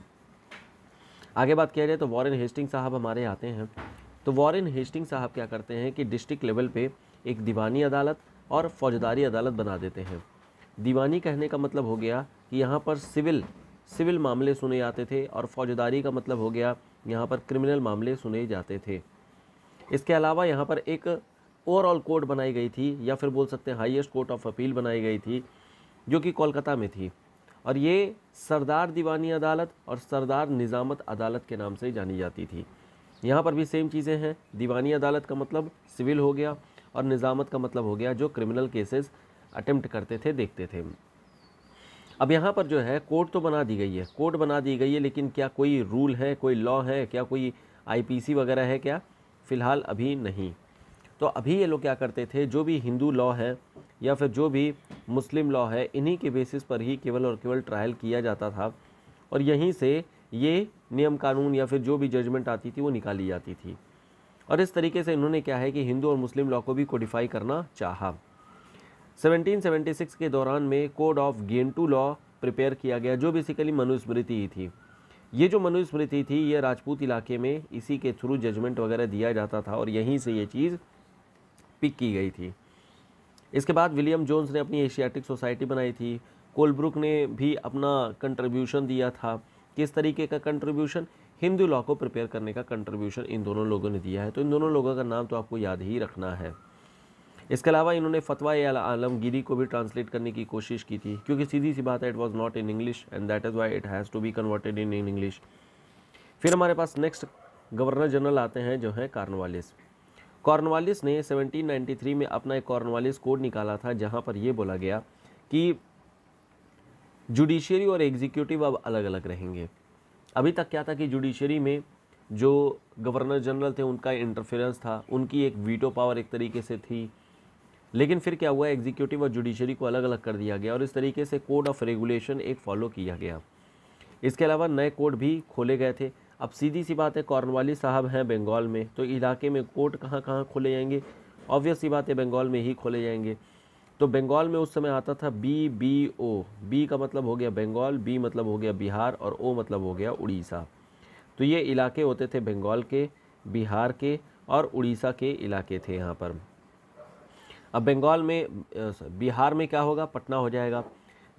आगे बात किया जाए तो वॉरेन हेस्टिंग साहब हमारे आते हैं तो वॉरेन हेस्टिंग साहब क्या करते हैं कि डिस्ट्रिक्ट लेवल पे एक दीवानी अदालत और फौजदारी अदालत बना देते हैं दीवानी कहने का मतलब हो गया कि यहाँ पर सिविल सिविल मामले सुने जाते थे और फौजदारी का मतलब हो गया यहाँ पर क्रिमिनल मामले सुने जाते थे इसके अलावा यहाँ पर एक ओवरऑल कोर्ट बनाई गई थी या फिर बोल सकते हैं हाईएस्ट कोर्ट ऑफ अपील बनाई गई थी जो कि कोलकाता में थी और ये सरदार दीवानी अदालत और सरदार निज़ामत अदालत के नाम से जानी जाती थी यहाँ पर भी सेम चीज़ें हैं दीवानी अदालत का मतलब सिविल हो गया और निज़ामत का मतलब हो गया जो क्रिमिनल केसेस अटैम्प्ट करते थे देखते थे अब यहाँ पर जो है कोर्ट तो बना दी गई है कोर्ट बना दी गई है लेकिन क्या कोई रूल है कोई लॉ है क्या कोई आईपीसी वगैरह है क्या फ़िलहाल अभी नहीं तो अभी ये लोग क्या करते थे जो भी हिंदू लॉ है या फिर जो भी मुस्लिम लॉ है इन्हीं के बेसिस पर ही केवल और केवल ट्रायल किया जाता था और यहीं से ये नियम कानून या फिर जो भी जजमेंट आती थी वो निकाली जाती थी और इस तरीके से इन्होंने क्या है कि हिंदू और मुस्लिम लॉ को भी कोडिफाई करना चाहा 1776 के दौरान में code of Gentoo law prepare किया गया जो बेसिकली मनुस्मृति ही थी ये जो मनुस्मृति थी ये राजपूत इलाके में इसी के थ्रू जजमेंट वगैरह दिया जाता था और यहीं से ये चीज़ पिक की गई थी इसके बाद विलियम जोन्स ने अपनी एशियाटिक सोसाइटी बनाई थी कोलब्रुक ने भी अपना कंट्रीब्यूशन दिया था किस तरीके का कंट्रीब्यूशन हिंदू लॉ को प्रिपेयर करने का कंट्रीब्यूशन इन दोनों लोगों ने दिया है तो इन दोनों लोगों का नाम तो आपको याद ही रखना है इसके अलावा इन्होंने फतवा आलमगिरी को भी ट्रांसलेट करने की कोशिश की थी क्योंकि सीधी सी बात है it was not in English and that is why it has to be converted in in English फिर हमारे पास नेक्स्ट गवर्नर जनरल आते हैं जो हैं कार्नवालिस कॉर्नवालिस ने 1793 में अपना एक कॉर्नवालिस कोड निकाला था जहां पर यह बोला गया कि जुडिशरी और एग्जीक्यूटिव अब अलग अलग रहेंगे अभी तक क्या था कि जुडिशरी में जो गवर्नर जनरल थे उनका इंटरफेरेंस था उनकी एक वीटो पावर एक तरीके से थी लेकिन फिर क्या हुआ एग्जीक्यूटिव और जुडिशरी को अलग अलग कर दिया गया और इस तरीके से कोड ऑफ रेगुलेशन एक फॉलो किया गया इसके अलावा नए कोड भी खोले गए थे अब सीधी सी बात है कॉर्नवाली साहब हैं बंगाल में तो इलाके में कोर्ट कहाँ कहाँ खोले जाएंगे ऑब्वियस सी बात है बंगाल में ही खोले जाएंगे तो बंगाल में उस समय आता था बी बी ओ बी का मतलब हो गया बंगाल बी मतलब हो गया बिहार और ओ मतलब हो गया उड़ीसा तो ये इलाके होते थे बंगाल के बिहार के और उड़ीसा के इलाके थे यहाँ पर अब बंगाल में बिहार में क्या होगा पटना हो जाएगा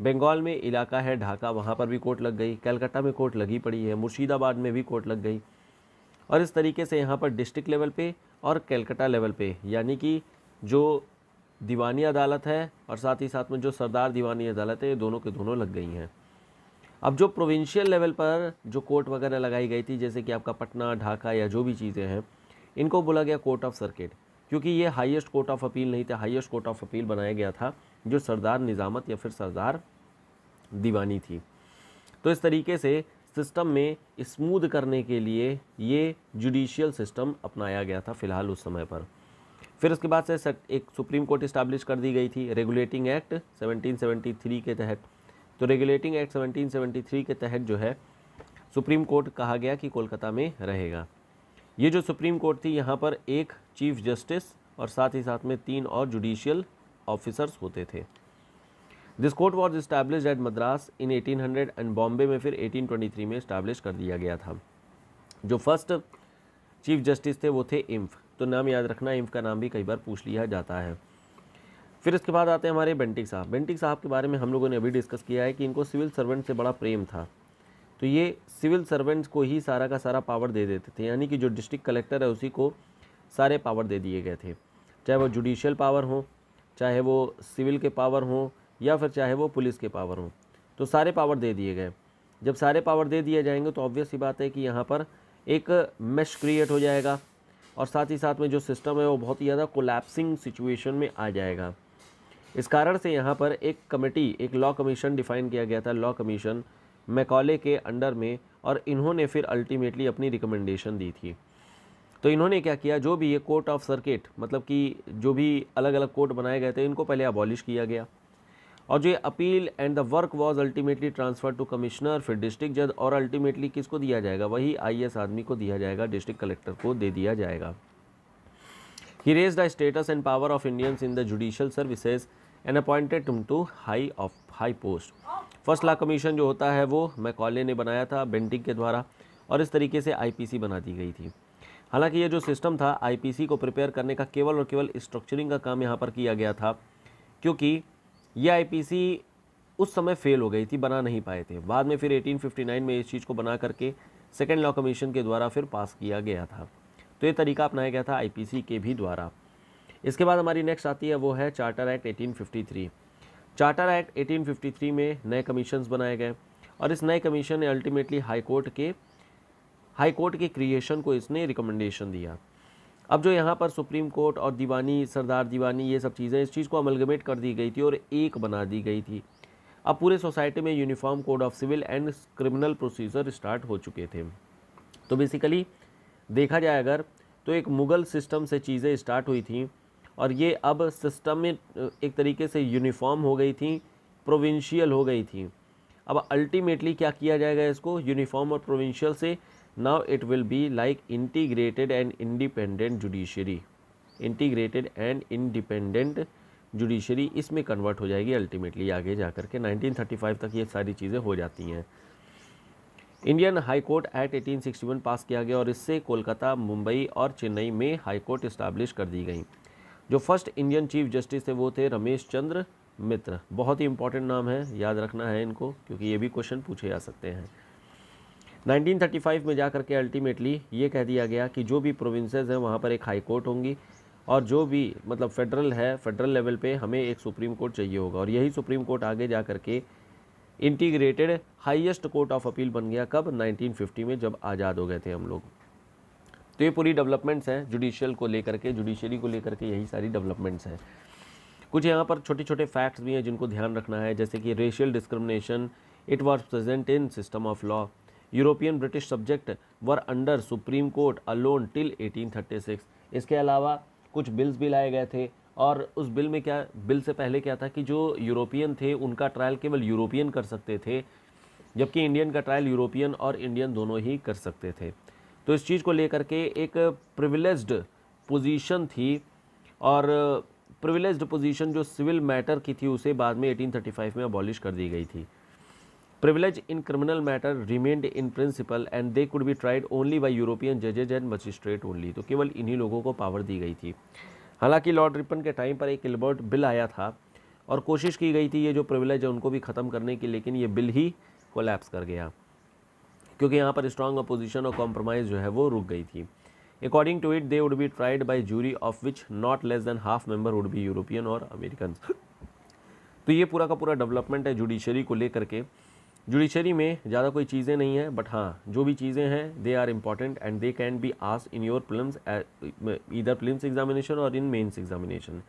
बंगाल में इलाका है ढाका वहाँ पर भी कोर्ट लग गई कलकत्ता में कोर्ट लगी पड़ी है मुर्शिदाबाद में भी कोर्ट लग गई और इस तरीके से यहाँ पर डिस्ट्रिक्ट लेवल पे और कलकत्ता लेवल पे यानी कि जो दीवानी अदालत है और साथ ही साथ में जो सरदार दीवानी अदालत है ये दोनों के दोनों लग गई हैं अब जो प्रोविंशियल लेवल पर जो कोर्ट वगैरह लगाई गई थी जैसे कि आपका पटना ढाका या जो भी चीज़ें हैं इनको बोला गया कोर्ट ऑफ सर्किट क्योंकि ये हाईएस्ट कोर्ट ऑफ अपील नहीं था हाईएस्ट कोर्ट ऑफ अपील बनाया गया था जो सरदार निज़ामत या फिर सरदार दीवानी थी तो इस तरीके से सिस्टम में स्मूद करने के लिए ये जुडिशियल सिस्टम अपनाया गया था फ़िलहाल उस समय पर फिर उसके बाद से एक सुप्रीम कोर्ट इस्टाब्लिश कर दी गई थी रेगुलेटिंग एक्ट 1773 के तहत तो रेगुलेटिंग एक्ट 1773 के तहत जो है सुप्रीम कोर्ट कहा गया कि कोलकाता में रहेगा ये जो सुप्रीम कोर्ट थी यहाँ पर एक चीफ जस्टिस और साथ ही साथ में तीन और जुडिशियल ऑफिसर्स होते थे this court was establish at Madras in 1800 and Bombay में फिर 1823 में इस्टेब्लिश कर दिया गया था जो फर्स्ट चीफ जस्टिस थे वो थे इम्फ तो नाम याद रखना इम्फ का नाम भी कई बार पूछ लिया जाता है फिर इसके बाद आते हैं हमारे बेंटिक साहब बेंटिक साहब के बारे में हम लोगों ने अभी डिस्कस किया है कि इनको सिविल सर्वेंट से बड़ा प्रेम था तो ये सिविल सर्वेंट्स को ही सारा का सारा पावर दे देते थे यानी कि जो डिस्ट्रिक्ट कलेक्टर है उसी को सारे पावर दे दिए गए थे चाहे वो जुडिशियल पावर हो चाहे वो सिविल के पावर हो या फिर चाहे वो पुलिस के पावर हो तो सारे पावर दे दिए गए जब सारे पावर दे दिए जाएंगे तो ऑब्वियस ही बात है कि यहाँ पर एक मैश क्रिएट हो जाएगा और साथ ही साथ में जो सिस्टम है वो बहुत ही ज़्यादा कोलैप्सिंग सिचुएशन में आ जाएगा इस कारण से यहाँ पर एक कमेटी एक लॉ कमीशन डिफ़ाइन किया गया था लॉ कमीशन मैकॉले के अंडर में और इन्होंने फिर अल्टीमेटली अपनी रिकमेंडेशन दी थी तो इन्होंने क्या किया जो भी ये कोर्ट ऑफ सर्किट मतलब कि जो भी अलग अलग कोर्ट बनाए गए थे इनको पहले अबॉलिश किया गया और जो appeal and the work was ultimately transfer to commissioner फिर डिस्ट्रिक्ट जज और अल्टीमेटली किसको दिया जाएगा वही आई आदमी को दिया जाएगा डिस्ट्रिक्ट कलेक्टर को दे दिया जाएगा he raise the status and power of Indians in the judicial services and appointed to high of high post first law commission जो होता है वो मैकॉले ने बनाया था बेंटिंग के द्वारा और इस तरीके से आईपीसी बना दी गई थी हालांकि ये जो सिस्टम था आईपीसी को प्रिपेयर करने का केवल और केवल स्ट्रक्चरिंग का काम यहाँ पर किया गया था क्योंकि ये आईपीसी उस समय फेल हो गई थी बना नहीं पाए थे बाद में फिर 1859 में इस चीज़ को बना करके सेकेंड लॉ कमीशन के द्वारा फिर पास किया गया था तो ये तरीका अपनाया गया था आई के भी द्वारा इसके बाद हमारी नेक्स्ट आती है वो है चार्टर एक्ट 1853 चार्टर एक्ट 1853 में नए कमीशन बनाए गए और इस नए कमीशन ने अल्टीमेटली हाई कोर्ट के हाई कोर्ट के क्रिएशन को इसने रिकमेंडेशन दिया अब जो यहाँ पर सुप्रीम कोर्ट और दीवानी सरदार दीवानी ये सब चीज़ें इस चीज़ को अमलगमेट कर दी गई थी और एक बना दी गई थी अब पूरे सोसाइटी में uniform code of civil and criminal procedure start हो चुके थे तो बेसिकली देखा जाए अगर तो एक मुग़ल सिस्टम से चीज़ें स्टार्ट हुई थी और ये अब सिस्टम में एक तरीके से यूनिफॉर्म हो गई थी प्रोविंशियल हो गई थी अब अल्टीमेटली क्या किया जाएगा इसको यूनिफॉर्म और प्रोविंशियल से now it will be like integrated and independent judiciary integrated and independent judiciary इसमें कन्वर्ट हो जाएगी अल्टीमेटली आगे जा कर के 1935 तक ये सारी चीज़ें हो जाती हैं Indian high court act 1861 pass किया गया और इससे कोलकाता मुंबई और चेन्नई में हाई कोर्ट इस्टाब्लिश कर दी गई जो फर्स्ट इंडियन चीफ जस्टिस थे वो थे रमेश चंद्र मित्र बहुत ही इंपॉर्टेंट नाम है याद रखना है इनको क्योंकि ये भी क्वेश्चन पूछे जा सकते हैं 1935 में जा कर के अल्टीमेटली ये कह दिया गया कि जो भी प्रोविंसेज हैं वहाँ पर एक हाई कोर्ट होंगी और जो भी मतलब फेडरल है फेडरल लेवल पे हमें एक सुप्रीम कोर्ट चाहिए होगा और यही सुप्रीम कोर्ट आगे जा कर के integrated highest court of appeal बन गया कब 1950 में जब आज़ाद हो गए थे हम लोग तो ये पूरी डेवलपमेंट्स हैं जुडिशियल को लेकर के जुडिशरी को लेकर के यही सारी डेवलपमेंट्स हैं कुछ यहाँ पर छोटे छोटे फैक्ट्स भी हैं जिनको ध्यान रखना है जैसे कि racial discrimination it was present in system of law European British subject were under supreme court alone till 1836 इसके अलावा कुछ बिल्स भी लाए गए थे और उस बिल में क्या बिल से पहले क्या था कि जो यूरोपियन थे उनका ट्रायल केवल यूरोपियन कर सकते थे जबकि इंडियन का ट्रायल यूरोपियन और इंडियन दोनों ही कर सकते थे तो इस चीज़ को लेकर के एक प्रिविलेज पोजीशन थी और प्रिविलेज पोजीशन जो सिविल मैटर की थी उसे बाद में 1835 में अबॉलिश कर दी गई थी privilege in criminal matter remained in principle and they could be tried only by European जजेज एंड मजिस्ट्रेट ओनली तो केवल इन्हीं लोगों को पावर दी गई थी हालांकि लॉर्ड रिपन के टाइम पर एक एलबर्ट बिल आया था और कोशिश की गई थी ये जो प्रिविलेज है उनको भी ख़त्म करने की लेकिन ये बिल ही कोलैप्स कर गया क्योंकि यहाँ पर स्ट्रॉन्ग अपोजिशन और कॉम्प्रोमाइज़ जो है वो रुक गई थी according to it they would be tried by jury of which not less than half member would be European और अमेरिकन तो ये पूरा का पूरा डेवलपमेंट है जुडिशरी को लेकर के जुडिशरी में ज़्यादा कोई चीज़ें नहीं है बट हाँ जो भी चीज़ें हैं they are important and they can be आस इन योर फिल्म इधर फिल्म एग्जामिनेशन और इन मेन्स एग्जामिनेशन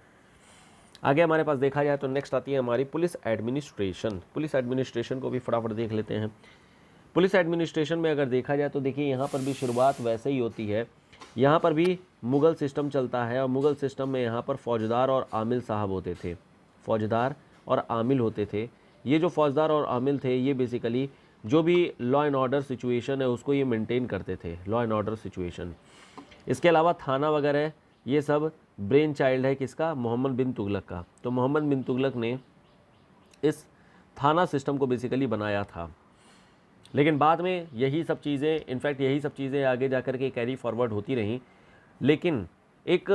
आगे हमारे पास देखा जाए तो नेक्स्ट आती है हमारी पुलिस एडमिनिस्ट्रेशन पुलिस एडमिनिस्ट्रेशन को भी फटाफट देख लेते हैं पुलिस एडमिनिस्ट्रेशन में अगर देखा जाए तो देखिए यहाँ पर भी शुरुआत वैसे ही होती है यहाँ पर भी मुग़ल सिस्टम चलता है और मुग़ल सिस्टम में यहाँ पर फ़ौजदार और आमिल साहब होते थे फ़ौजदार और आमिल होते थे ये जो फ़ौजदार और आमिल थे ये बेसिकली जो भी लॉ एंड ऑर्डर सिचुएशन है उसको ये मेंटेन करते थे लॉ एंड ऑर्डर सिचुएशन इसके अलावा थाना वगैरह ये सब ब्रेन चाइल्ड है किसका मोहम्मद बिन तुगलक का तो मोहम्मद बिन तुगलक ने इस थाना सिस्टम को बेसिकली बनाया था लेकिन बाद में यही सब चीज़ें इनफैक्ट यही सब चीज़ें आगे जा कर के कैरी फॉरवर्ड होती रहीं लेकिन एक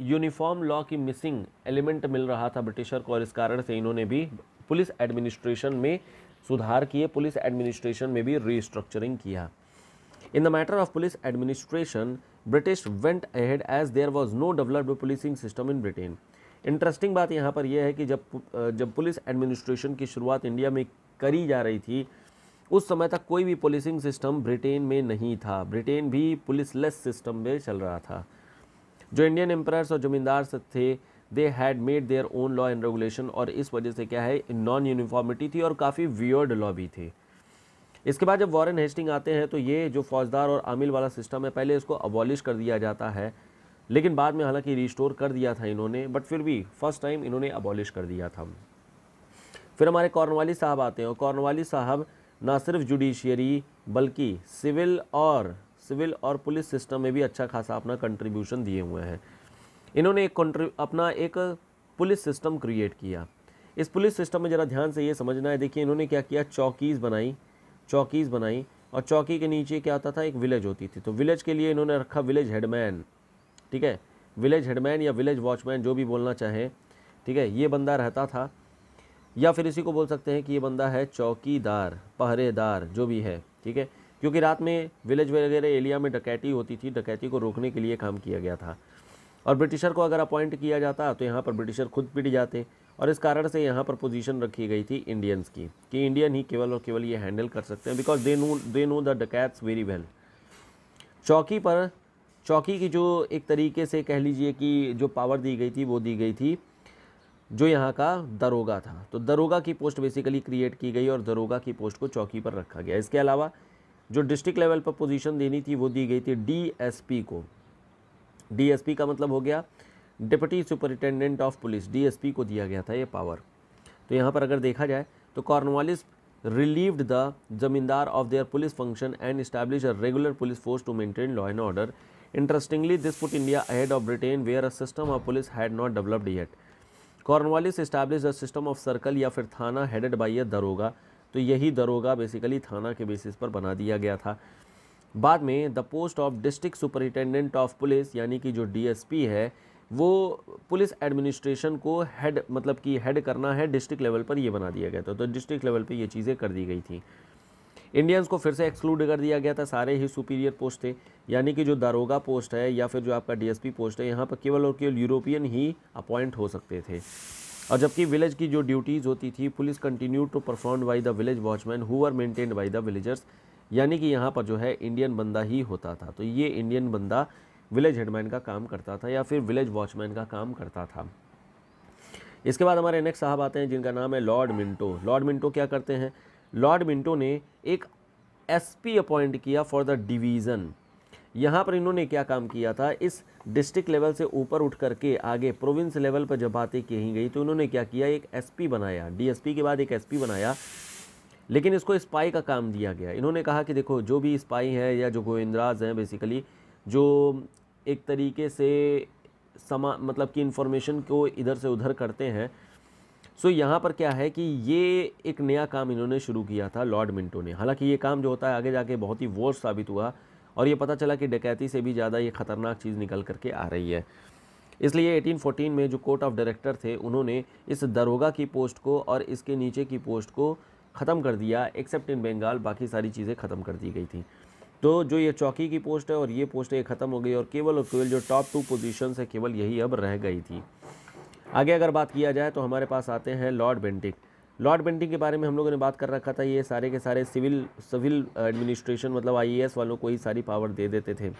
यूनिफॉर्म लॉ की मिसिंग एलिमेंट मिल रहा था ब्रिटिशर को और इस कारण से इन्होंने भी पुलिस एडमिनिस्ट्रेशन में सुधार किए पुलिस एडमिनिस्ट्रेशन में भी रीस्ट्रक्चरिंग किया in the matter of police administration British went ahead as there was no developed policing system in Britain interesting बात यहाँ पर यह है कि जब जब पुलिस एडमिनिस्ट्रेशन की शुरुआत इंडिया में करी जा रही थी उस समय तक कोई भी पुलिसिंग सिस्टम ब्रिटेन में नहीं था ब्रिटेन भी पुलिस लेस सिस्टम में चल रहा था जो इंडियन एम्प्रायर्स और जमींदार थे they had made their own law and regulation और इस वजह से क्या है नॉन यूनिफॉर्मिटी थी और काफ़ी वियर्ड लॉ भी थे इसके बाद जब वॉरेन हेस्टिंग आते हैं तो ये जो फौजदार और आमिल वाला सिस्टम है पहले इसको अबॉलिश कर दिया जाता है लेकिन बाद में हालांकि रिस्टोर कर दिया था इन्होंने बट फिर भी फर्स्ट टाइम इन्होंने अबॉलिश कर दिया था फिर हमारे कॉर्नवाली साहब आते हैं और कॉर्नवाली साहब ना सिर्फ जुडिशियरी बल्कि सिविल और सिविल और पुलिस सिस्टम में भी अच्छा खासा अपना कंट्रीब्यूशन दिए हुए हैं इन्होंने एक अपना एक पुलिस सिस्टम क्रिएट किया इस पुलिस सिस्टम में ज़रा ध्यान से ये समझना है देखिए इन्होंने क्या किया चौकीज़ बनाई चौकीज़ बनाई और चौकी के नीचे क्या आता था एक विलेज होती थी तो विलेज के लिए इन्होंने रखा विलेज हेडमैन ठीक है विलेज हेडमैन या विलेज वॉचमैन जो भी बोलना चाहें ठीक है ये बंदा रहता था या फिर इसी को बोल सकते हैं कि ये बंदा है चौकीदार पहरेदार जो भी है ठीक है क्योंकि रात में विलेज वगैरह एरिया में डकैती होती थी डकैती को रोकने के लिए काम किया गया था और ब्रिटिशर को अगर अपॉइंट किया जाता तो यहाँ पर ब्रिटिशर खुद पिट जाते और इस कारण से यहाँ पर पोजीशन रखी गई थी इंडियंस की कि इंडियन ही केवल और केवल ये हैंडल कर सकते हैं because they know they know the dacoits very well चौकी पर चौकी की जो एक तरीके से कह लीजिए कि जो पावर दी गई थी वो दी गई थी जो यहाँ का दरोगा था तो दरोगा की पोस्ट बेसिकली क्रिएट की गई और दरोगा की पोस्ट को चौकी पर रखा गया इसके अलावा जो डिस्ट्रिक्ट लेवल पर पोजीशन देनी थी वो दी गई थी डीएसपी को डीएसपी का मतलब हो गया deputy superintendent of police DSP को दिया गया था ये पावर तो यहाँ पर अगर देखा जाए तो Cornwallis relieved the zamindar of their police function and establish a regular police force to maintain law and order interestingly this put India ahead of Britain where a system of police had not developed yet Cornwallis establish the system of circle या फिर थाना हेडेड बाई ए दरोगा तो यही दरोगा बेसिकली थाना के बेसिस पर बना दिया गया था बाद में the post of district superintendent of police यानी कि जो डीएसपी है वो पुलिस एडमिनिस्ट्रेशन को हेड मतलब कि हेड करना है डिस्ट्रिक्ट लेवल पर ये बना दिया गया था तो डिस्ट्रिक्ट लेवल पे ये चीज़ें कर दी गई थी इंडियंस को फिर से एक्सक्लूड कर दिया गया था सारे ही सुपीरियर पोस्ट थे यानी कि जो दारोगा पोस्ट है या फिर जो आपका डीएसपी पोस्ट है यहाँ पर केवल और केवल यूरोपियन ही अपॉइंट हो सकते थे और जबकि विलेज की जो ड्यूटीज़ होती थी police continue to perform by the village watchman who are maintained by the villagers यानी कि यहाँ पर जो है इंडियन बंदा ही होता था तो ये इंडियन बंदा विलेज हेडमैन का काम करता था या फिर विलेज वॉचमैन का काम करता था इसके बाद हमारे नेक्स्ट साहब आते हैं जिनका नाम है लॉर्ड मिंटो लॉर्ड मिंटो क्या करते हैं लॉर्ड मिंटो ने एक एसपी अपॉइंट किया फॉर द डिवीज़न यहाँ पर इन्होंने क्या काम किया था इस डिस्ट्रिक्ट लेवल से ऊपर उठ करके आगे प्रोविंस लेवल पर जब बातें कही गई तो इन्होंने क्या किया एक एसपी बनाया डीएसपी के बाद एक एसपी बनाया लेकिन इसको स्पाई का काम दिया गया इन्होंने कहा कि देखो जो भी स्पाई हैं या जो गोविंदराज हैं बेसिकली जो एक तरीके से समा मतलब कि इन्फॉर्मेशन को इधर से उधर करते हैं सो so, यहाँ पर क्या है कि ये एक नया काम इन्होंने शुरू किया था लॉर्ड मिंटो ने हालांकि ये काम जो होता है आगे जाके बहुत ही वोर्स साबित हुआ और ये पता चला कि डकैती से भी ज़्यादा ये ख़तरनाक चीज़ निकल करके आ रही है इसलिए 1814 में जो कोर्ट ऑफ डायरेक्टर थे उन्होंने इस दरोगा की पोस्ट को और इसके नीचे की पोस्ट को ख़त्म कर दिया एक्सेप्ट इन बंगाल बाकी सारी चीज़ें ख़त्म कर दी गई थी तो जो ये चौकी की पोस्ट है और ये पोस्ट ये ख़त्म हो गई और केवल और केवल जो टॉप टू पोजीशंस है केवल यही अब रह गई थी आगे अगर बात किया जाए तो हमारे पास आते हैं लॉर्ड बेंटिक लॉर्ड बेंटिक के बारे में हम लोगों ने बात कर रखा था ये सारे के सारे सिविल सिविल एडमिनिस्ट्रेशन मतलब आई वालों को ही सारी पावर दे देते थे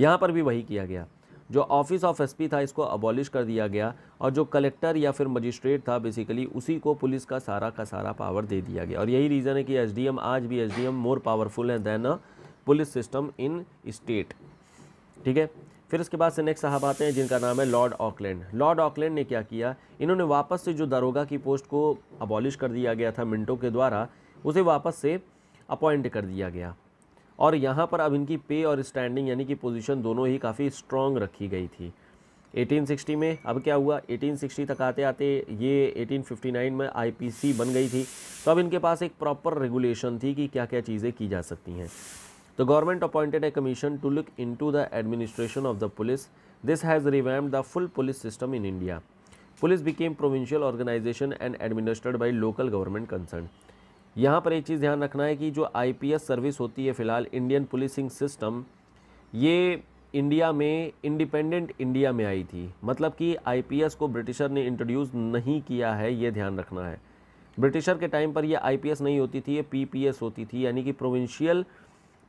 यहाँ पर भी वही किया गया जो ऑफिस ऑफ एस था इसको अबॉलिश कर दिया गया और जो कलेक्टर या फिर मजिस्ट्रेट था बेसिकली उसी को पुलिस का सारा का सारा पावर दे दिया गया और यही रीज़न है कि एस आज भी एस मोर पावरफुल है than police system in state ठीक है फिर उसके बाद से नेक्स्ट साहब आते हैं जिनका नाम है लॉर्ड ऑकलैंड लॉर्ड ऑकलैंड ने क्या किया इन्होंने वापस से जो दरोगा की पोस्ट को अबॉलिश कर दिया गया था मिंटो के द्वारा उसे वापस से अपॉइंट कर दिया गया और यहाँ पर अब इनकी पे और स्टैंडिंग यानी कि पोजीशन दोनों ही काफ़ी स्ट्रॉन्ग रखी गई थी 1860 में अब क्या हुआ 1860 तक आते आते ये 1859 में आईपीसी बन गई थी तो अब इनके पास एक प्रॉपर रेगुलेशन थी कि क्या क्या चीज़ें की जा सकती हैं The government appointed a commission to look into the administration of the police. This has revamped the full police system in India. Police became provincial organization and administered by local government concerned. यहाँ पर एक चीज़ ध्यान रखना है कि जो आईपीएस सर्विस होती है फ़िलहाल इंडियन पुलिसिंग सिस्टम ये इंडिया में इंडिपेंडेंट इंडिया में आई थी मतलब कि आईपीएस को ब्रिटिशर ने इंट्रोड्यूस नहीं किया है ये ध्यान रखना है ब्रिटिशर के टाइम पर यह आईपीएस नहीं होती थी ये पीपीएस होती थी यानी कि प्रोविंशियल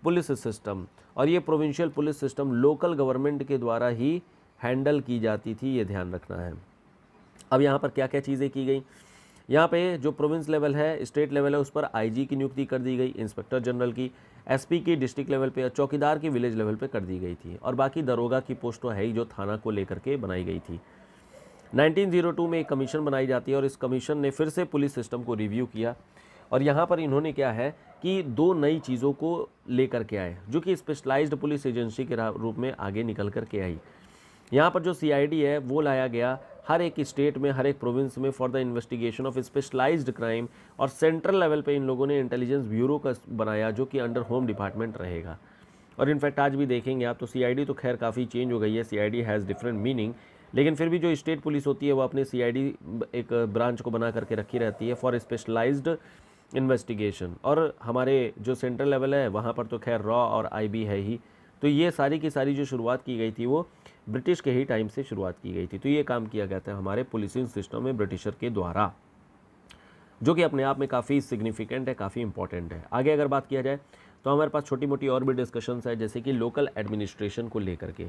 पुलिस सिस्टम और ये provincial police system local government के द्वारा ही हैंडल की जाती थी ये ध्यान रखना है अब यहाँ पर क्या क्या चीज़ें की गई यहाँ पे जो प्रोविंस लेवल है स्टेट लेवल है उस पर आईजी की नियुक्ति कर दी गई इंस्पेक्टर जनरल की एसपी की डिस्ट्रिक्ट लेवल पे चौकीदार की विलेज लेवल पे कर दी गई थी और बाकी दरोगा की पोस्ट तो है ही जो थाना को लेकर के बनाई गई थी 1902 में एक कमीशन बनाई जाती है और इस कमीशन ने फिर से पुलिस सिस्टम को रिव्यू किया और यहाँ पर इन्होंने क्या है कि दो नई चीज़ों को लेकर के आए जो कि स्पेशलाइज्ड पुलिस एजेंसी के रूप में आगे निकल कर के आई यहाँ पर जो सीआईडी है वो लाया गया हर एक स्टेट में हर एक प्रोविंस में for the investigation of specialised crime और सेंट्रल लेवल पे इन लोगों ने इंटेलिजेंस ब्यूरो का बनाया जो कि अंडर होम डिपार्टमेंट रहेगा और इनफैक्ट आज भी देखेंगे आप तो सी तो खैर काफ़ी चेंज हो गई है सीआईडी हैज़ डिफरेंट मीनिंग लेकिन फिर भी जो स्टेट पुलिस होती है वो अपने सी एक ब्रांच को बना करके रखी रहती है फॉर स्पेशलाइज्ड इन्वेस्टिगेशन और हमारे जो सेंट्रल लेवल है वहाँ पर तो खैर रॉ और आईबी है ही तो ये सारी की सारी जो शुरुआत की गई थी वो ब्रिटिश के ही टाइम से शुरुआत की गई थी तो ये काम किया गया था हमारे पुलिसिंग सिस्टम में ब्रिटिशर के द्वारा जो कि अपने आप में काफ़ी सिग्निफिकेंट है काफ़ी इंपॉर्टेंट है आगे अगर बात किया जाए तो हमारे पास छोटी मोटी और भी डिस्कशंस है जैसे कि लोकल एडमिनिस्ट्रेशन को लेकर के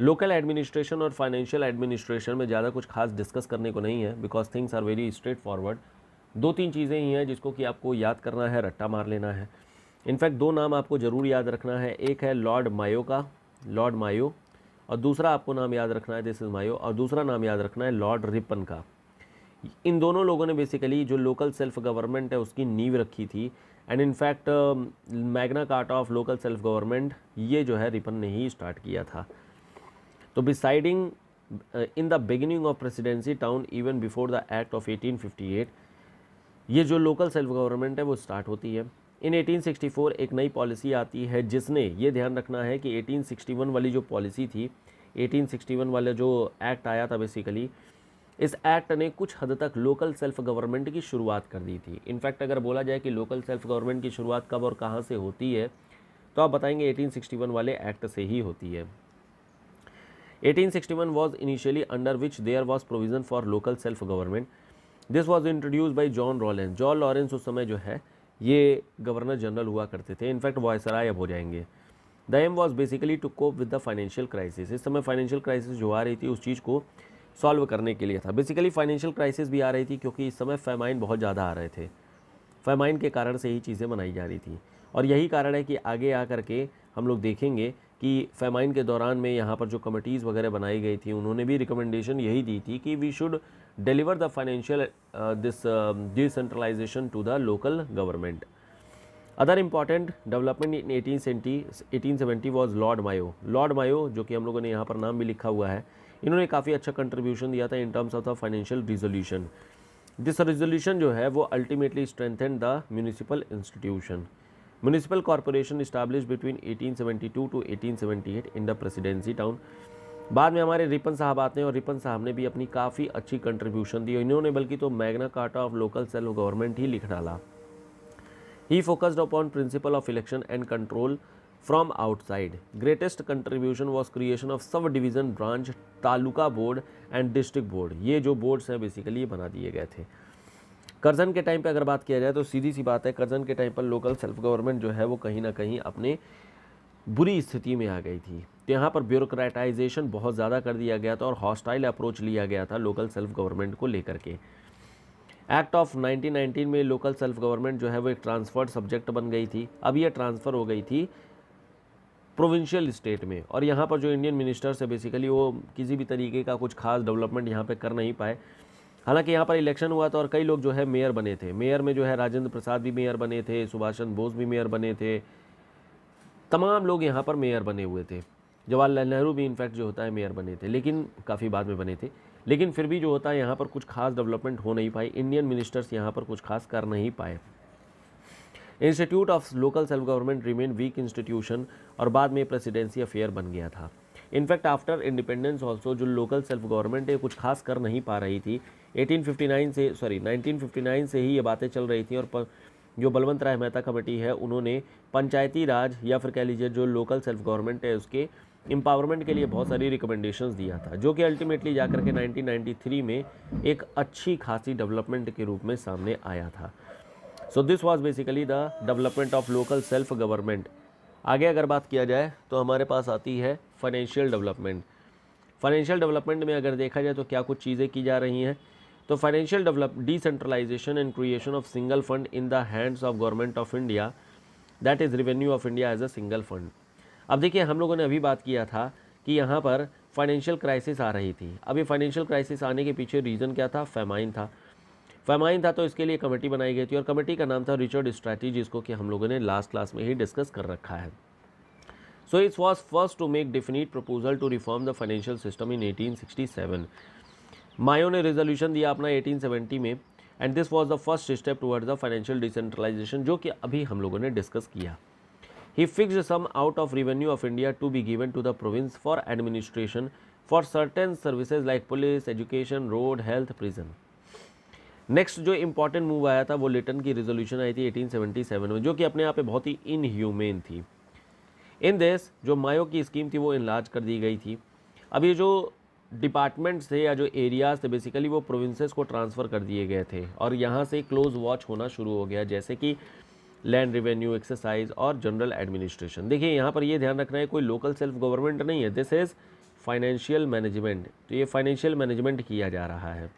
लोकल एडमिनिस्ट्रेशन और फाइनेंशियल एडमिनिस्ट्रेशन में ज़्यादा कुछ खास डिस्कस करने को नहीं है because things are very straightforward दो तीन चीज़ें ही हैं जिसको कि आपको याद करना है रट्टा मार लेना है इनफैक्ट दो नाम आपको ज़रूर याद रखना है एक है लॉर्ड मायो का लॉर्ड मायो और दूसरा आपको नाम याद रखना है दिस इज़ मायो और दूसरा नाम याद रखना है लॉर्ड रिपन का इन दोनों लोगों ने बेसिकली जो लोकल सेल्फ गवर्नमेंट है उसकी नींव रखी थी and in fact Magna Carta of local self government ये जो है रिपन ने ही स्टार्ट किया था तो besides in the beginning of presidency town even before the act of 1858 ये जो लोकल सेल्फ गवर्नमेंट है वो स्टार्ट होती है इन 1864 एक नई पॉलिसी आती है जिसने ये ध्यान रखना है कि 1861 वाली जो पॉलिसी थी 1861 वाला जो एक्ट आया था बेसिकली इस एक्ट ने कुछ हद तक लोकल सेल्फ गवर्नमेंट की शुरुआत कर दी थी इनफैक्ट अगर बोला जाए कि लोकल सेल्फ गवर्नमेंट की शुरुआत कब और कहाँ से होती है तो आप बताएंगे 1861 वाले एक्ट से ही होती है 1861 was initially under which there was provision for local self government this was introduce by John Rolence John Lawrence उस समय जो है ये गवर्नर जनरल हुआ करते थे इनफैक्ट वॉयसराय अब हो जाएंगे the aim was basically to cope with the financial crisis इस समय फाइनेंशियल क्राइसिस जो आ रही थी उस चीज़ को सॉल्व करने के लिए था बेसिकली फाइनेंशियल क्राइसिस भी आ रही थी क्योंकि इस समय फेमाइन बहुत ज़्यादा आ रहे थे फेमाइन के कारण से ही चीज़ें मनाई जा रही थी और यही कारण है कि आगे आ करके हम लोग देखेंगे कि फेमाइन के दौरान में यहाँ पर जो कमिटीज़ वगैरह बनाई गई थी उन्होंने भी रिकमेंडेशन यही दी थी कि we should deliver the financial uh, this um, decentralization to the local government. Other important development in eighteen eighteen seventy was lord Mayo lord Mayo जो कि हम लोगों ने यहाँ पर नाम भी लिखा हुआ है इन्होंने काफ़ी अच्छा कंट्रीब्यूशन दिया था in terms of the financial resolution this resolution जो है वो ultimately strengthen the municipal institution municipal corporation establish between eighteen 1872 to eight in the presidency town बाद में हमारे रिपन साहब आते हैं और रिपन साहब ने भी अपनी काफ़ी अच्छी कंट्रीब्यूशन दी इन्होंने बल्कि तो Magna Carta of local self government ही लिख डाला he focused upon principle of election and control from outside greatest contribution was creation of subdivision branch taluka board and district board ये जो बोर्ड्स हैं बेसिकली ये बना दिए गए थे कर्जन के टाइम पे अगर बात किया जाए तो सीधी सी बात है कर्जन के टाइम पर लोकल सेल्फ गवर्नमेंट जो है वो कहीं ना कहीं अपने बुरी स्थिति में आ गई थी तो यहाँ पर ब्यूरोक्रेटाइजेशन बहुत ज़्यादा कर दिया गया था और हॉस्टाइल अप्रोच लिया गया था लोकल सेल्फ गवर्नमेंट को लेकर के एक्ट ऑफ 1919 में लोकल सेल्फ गवर्नमेंट जो है वो एक ट्रांसफर्ड सब्जेक्ट बन गई थी अब ये ट्रांसफ़र हो गई थी प्रोविंशियल स्टेट में और यहाँ पर जो इंडियन मिनिस्टर्स है बेसिकली वो किसी भी तरीके का कुछ खास डेवलपमेंट यहाँ पर कर नहीं पाए हालांकि यहाँ पर इलेक्शन हुआ था और कई लोग जो है मेयर बने थे मेयर में जो है राजेंद्र प्रसाद भी मेयर बने थे सुभाष चंद्र बोस भी मेयर बने थे तमाम लोग यहाँ पर मेयर बने हुए थे जवाहरलाल नेहरू भी इनफैक्ट जो होता है मेयर बने थे लेकिन काफ़ी बाद में बने थे लेकिन फिर भी जो होता है यहाँ पर कुछ खास डेवलपमेंट हो नहीं पाई इंडियन मिनिस्टर्स यहाँ पर कुछ खास कर नहीं पाए institute of local self government remain weak institution और बाद में प्रेसिडेंसी अफेयर बन गया था इनफैक्ट आफ्टर इंडिपेंडेंस ऑल्सो जो लोकल सेल्फ गवर्नमेंट है कुछ खास कर नहीं पा रही थी 1859 से सॉरी 1959 से ही ये बातें चल रही थी और जो बलवंत राय मेहता कमेटी है उन्होंने पंचायती राज या फिर कह लीजिए जो लोकल सेल्फ गवर्नमेंट है उसके एम्पावरमेंट के लिए बहुत सारी रिकमेंडेशंस दिया था जो कि अल्टीमेटली जाकर के 1993 में एक अच्छी खासी डेवलपमेंट के रूप में सामने आया था so this was basically the development of local self government आगे अगर बात किया जाए तो हमारे पास आती है फाइनेंशियल डेवलपमेंट फाइनेंशियल डेवलपमेंट में अगर देखा जाए तो क्या कुछ चीज़ें की जा रही हैं तो financial develop decentralisation and creation of single fund in the hands of government of India that is revenue of India as a single fund अब देखिए हम लोगों ने अभी बात किया था कि यहाँ पर फाइनेंशियल क्राइसिस आ रही थी अभी फाइनेंशियल क्राइसिस आने के पीछे रीज़न क्या था फेमाइन था फेमाइन था तो इसके लिए कमेटी बनाई गई थी और कमेटी का नाम था रिचर्ड स्ट्रैटी जिसको कि हम लोगों ने लास्ट क्लास में ही डिस्कस कर रखा है so it's was first to make definite proposal to reform the financial system in eighteen sixty seven Mayo ने रेजोल्यूशन दिया अपना 1870 में and this was the first step towards the financial decentralisation जो कि अभी हम लोगों ने डिस्कस किया he fix some out of revenue of India to be given to the province for administration for certain services like police education road health prison next जो इम्पोर्टेंट मूव आया था वो लिटन की रेजोल्यूशन आई थी 1877 में जो कि अपने आप पे बहुत ही इनह्यूमेन थी इन देश जो मायो की स्कीम थी वो इनलाज कर दी गई थी अब ये जो डिपार्टमेंट्स थे या जो एरियाज़ थे बेसिकली वो प्रोविंसेस को ट्रांसफ़र कर दिए गए थे और यहाँ से क्लोज वॉच होना शुरू हो गया जैसे कि लैंड रिवेन्यू एक्सरसाइज और जनरल एडमिनिस्ट्रेशन देखिए यहाँ पर ये ध्यान रखना है कोई लोकल सेल्फ गवर्नमेंट नहीं है दिस इज़ फाइनेंशियल मैनेजमेंट तो ये फाइनेंशियल मैनेजमेंट किया जा रहा है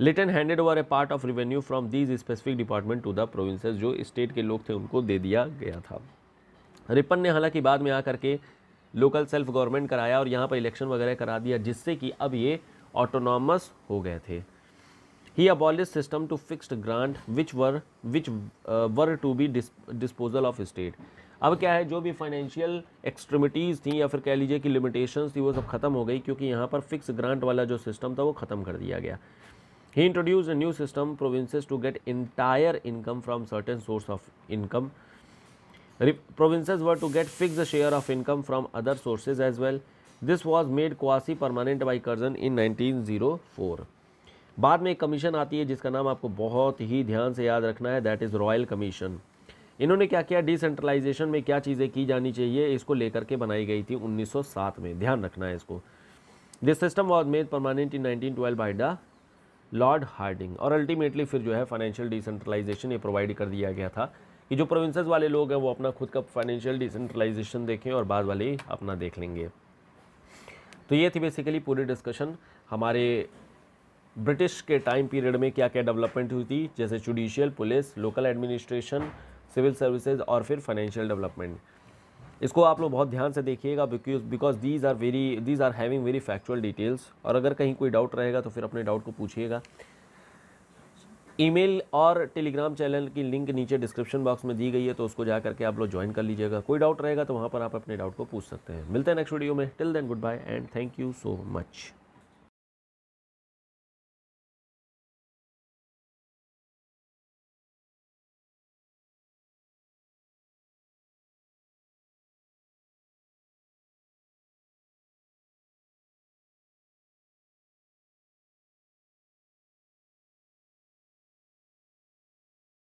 Lytton handed over a part of revenue from these specific department to the provinces जो स्टेट के लोग थे उनको दे दिया गया था रिपन ने हालांकि बाद में आकर के लोकल सेल्फ गवर्नमेंट कराया और यहाँ पर इलेक्शन वगैरह करा दिया जिससे कि अब ये ऑटोनॉमस हो गए थे he abolish system to fixed grant which were which were to be disposal of state अब क्या है जो भी फाइनेंशियल एक्सट्रीमिटीज़ थी या फिर कह लीजिए कि लिमिटेशंस थी वो सब खत्म हो गई क्योंकि यहाँ पर फिक्स ग्रांट वाला जो सिस्टम था वो ख़त्म कर दिया गया he introduce a new system provinces to get entire income from certain source of income provinces were to get fixed share of income from other sources as well. This was made quasi permanent by Curzon in 1904. बाद में एक कमीशन आती है जिसका नाम आपको बहुत ही ध्यान से याद रखना है दैट इज़ रॉयल कमीशन इन्होंने क्या किया डिसेंट्रलाइजेशन में क्या चीज़ें की जानी चाहिए इसको लेकर के बनाई गई थी 1907 में ध्यान रखना है इसको this system was made permanent in 1912 by the lord Hardinge और अल्टीमेटली फिर जो है फाइनेंशियल डिसेंट्रलाइजेशन ये प्रोवाइड कर दिया गया था कि जो प्रोविंसेस वाले लोग हैं वो अपना खुद का फाइनेंशियल डिसेंट्रलाइजेशन देखें और बाद वाले अपना देख लेंगे तो ये थी बेसिकली पूरी डिस्कशन हमारे ब्रिटिश के टाइम पीरियड में क्या क्या डेवलपमेंट हुई थी जैसे judicial police local administration civil services और फिर फाइनेंशियल डेवलपमेंट इसको आप लोग बहुत ध्यान से देखिएगा because these are very these are having very factual details और अगर कहीं कोई डाउट रहेगा तो फिर अपने डाउट को पूछिएगा ईमेल और टेलीग्राम चैनल की लिंक नीचे डिस्क्रिप्शन बॉक्स में दी गई है तो उसको जा करके आप लोग ज्वाइन कर लीजिएगा कोई डाउट रहेगा तो वहाँ पर आप अपने डाउट को पूछ सकते हैं मिलते हैं नेक्स्ट वीडियो में till then goodbye and thank you so much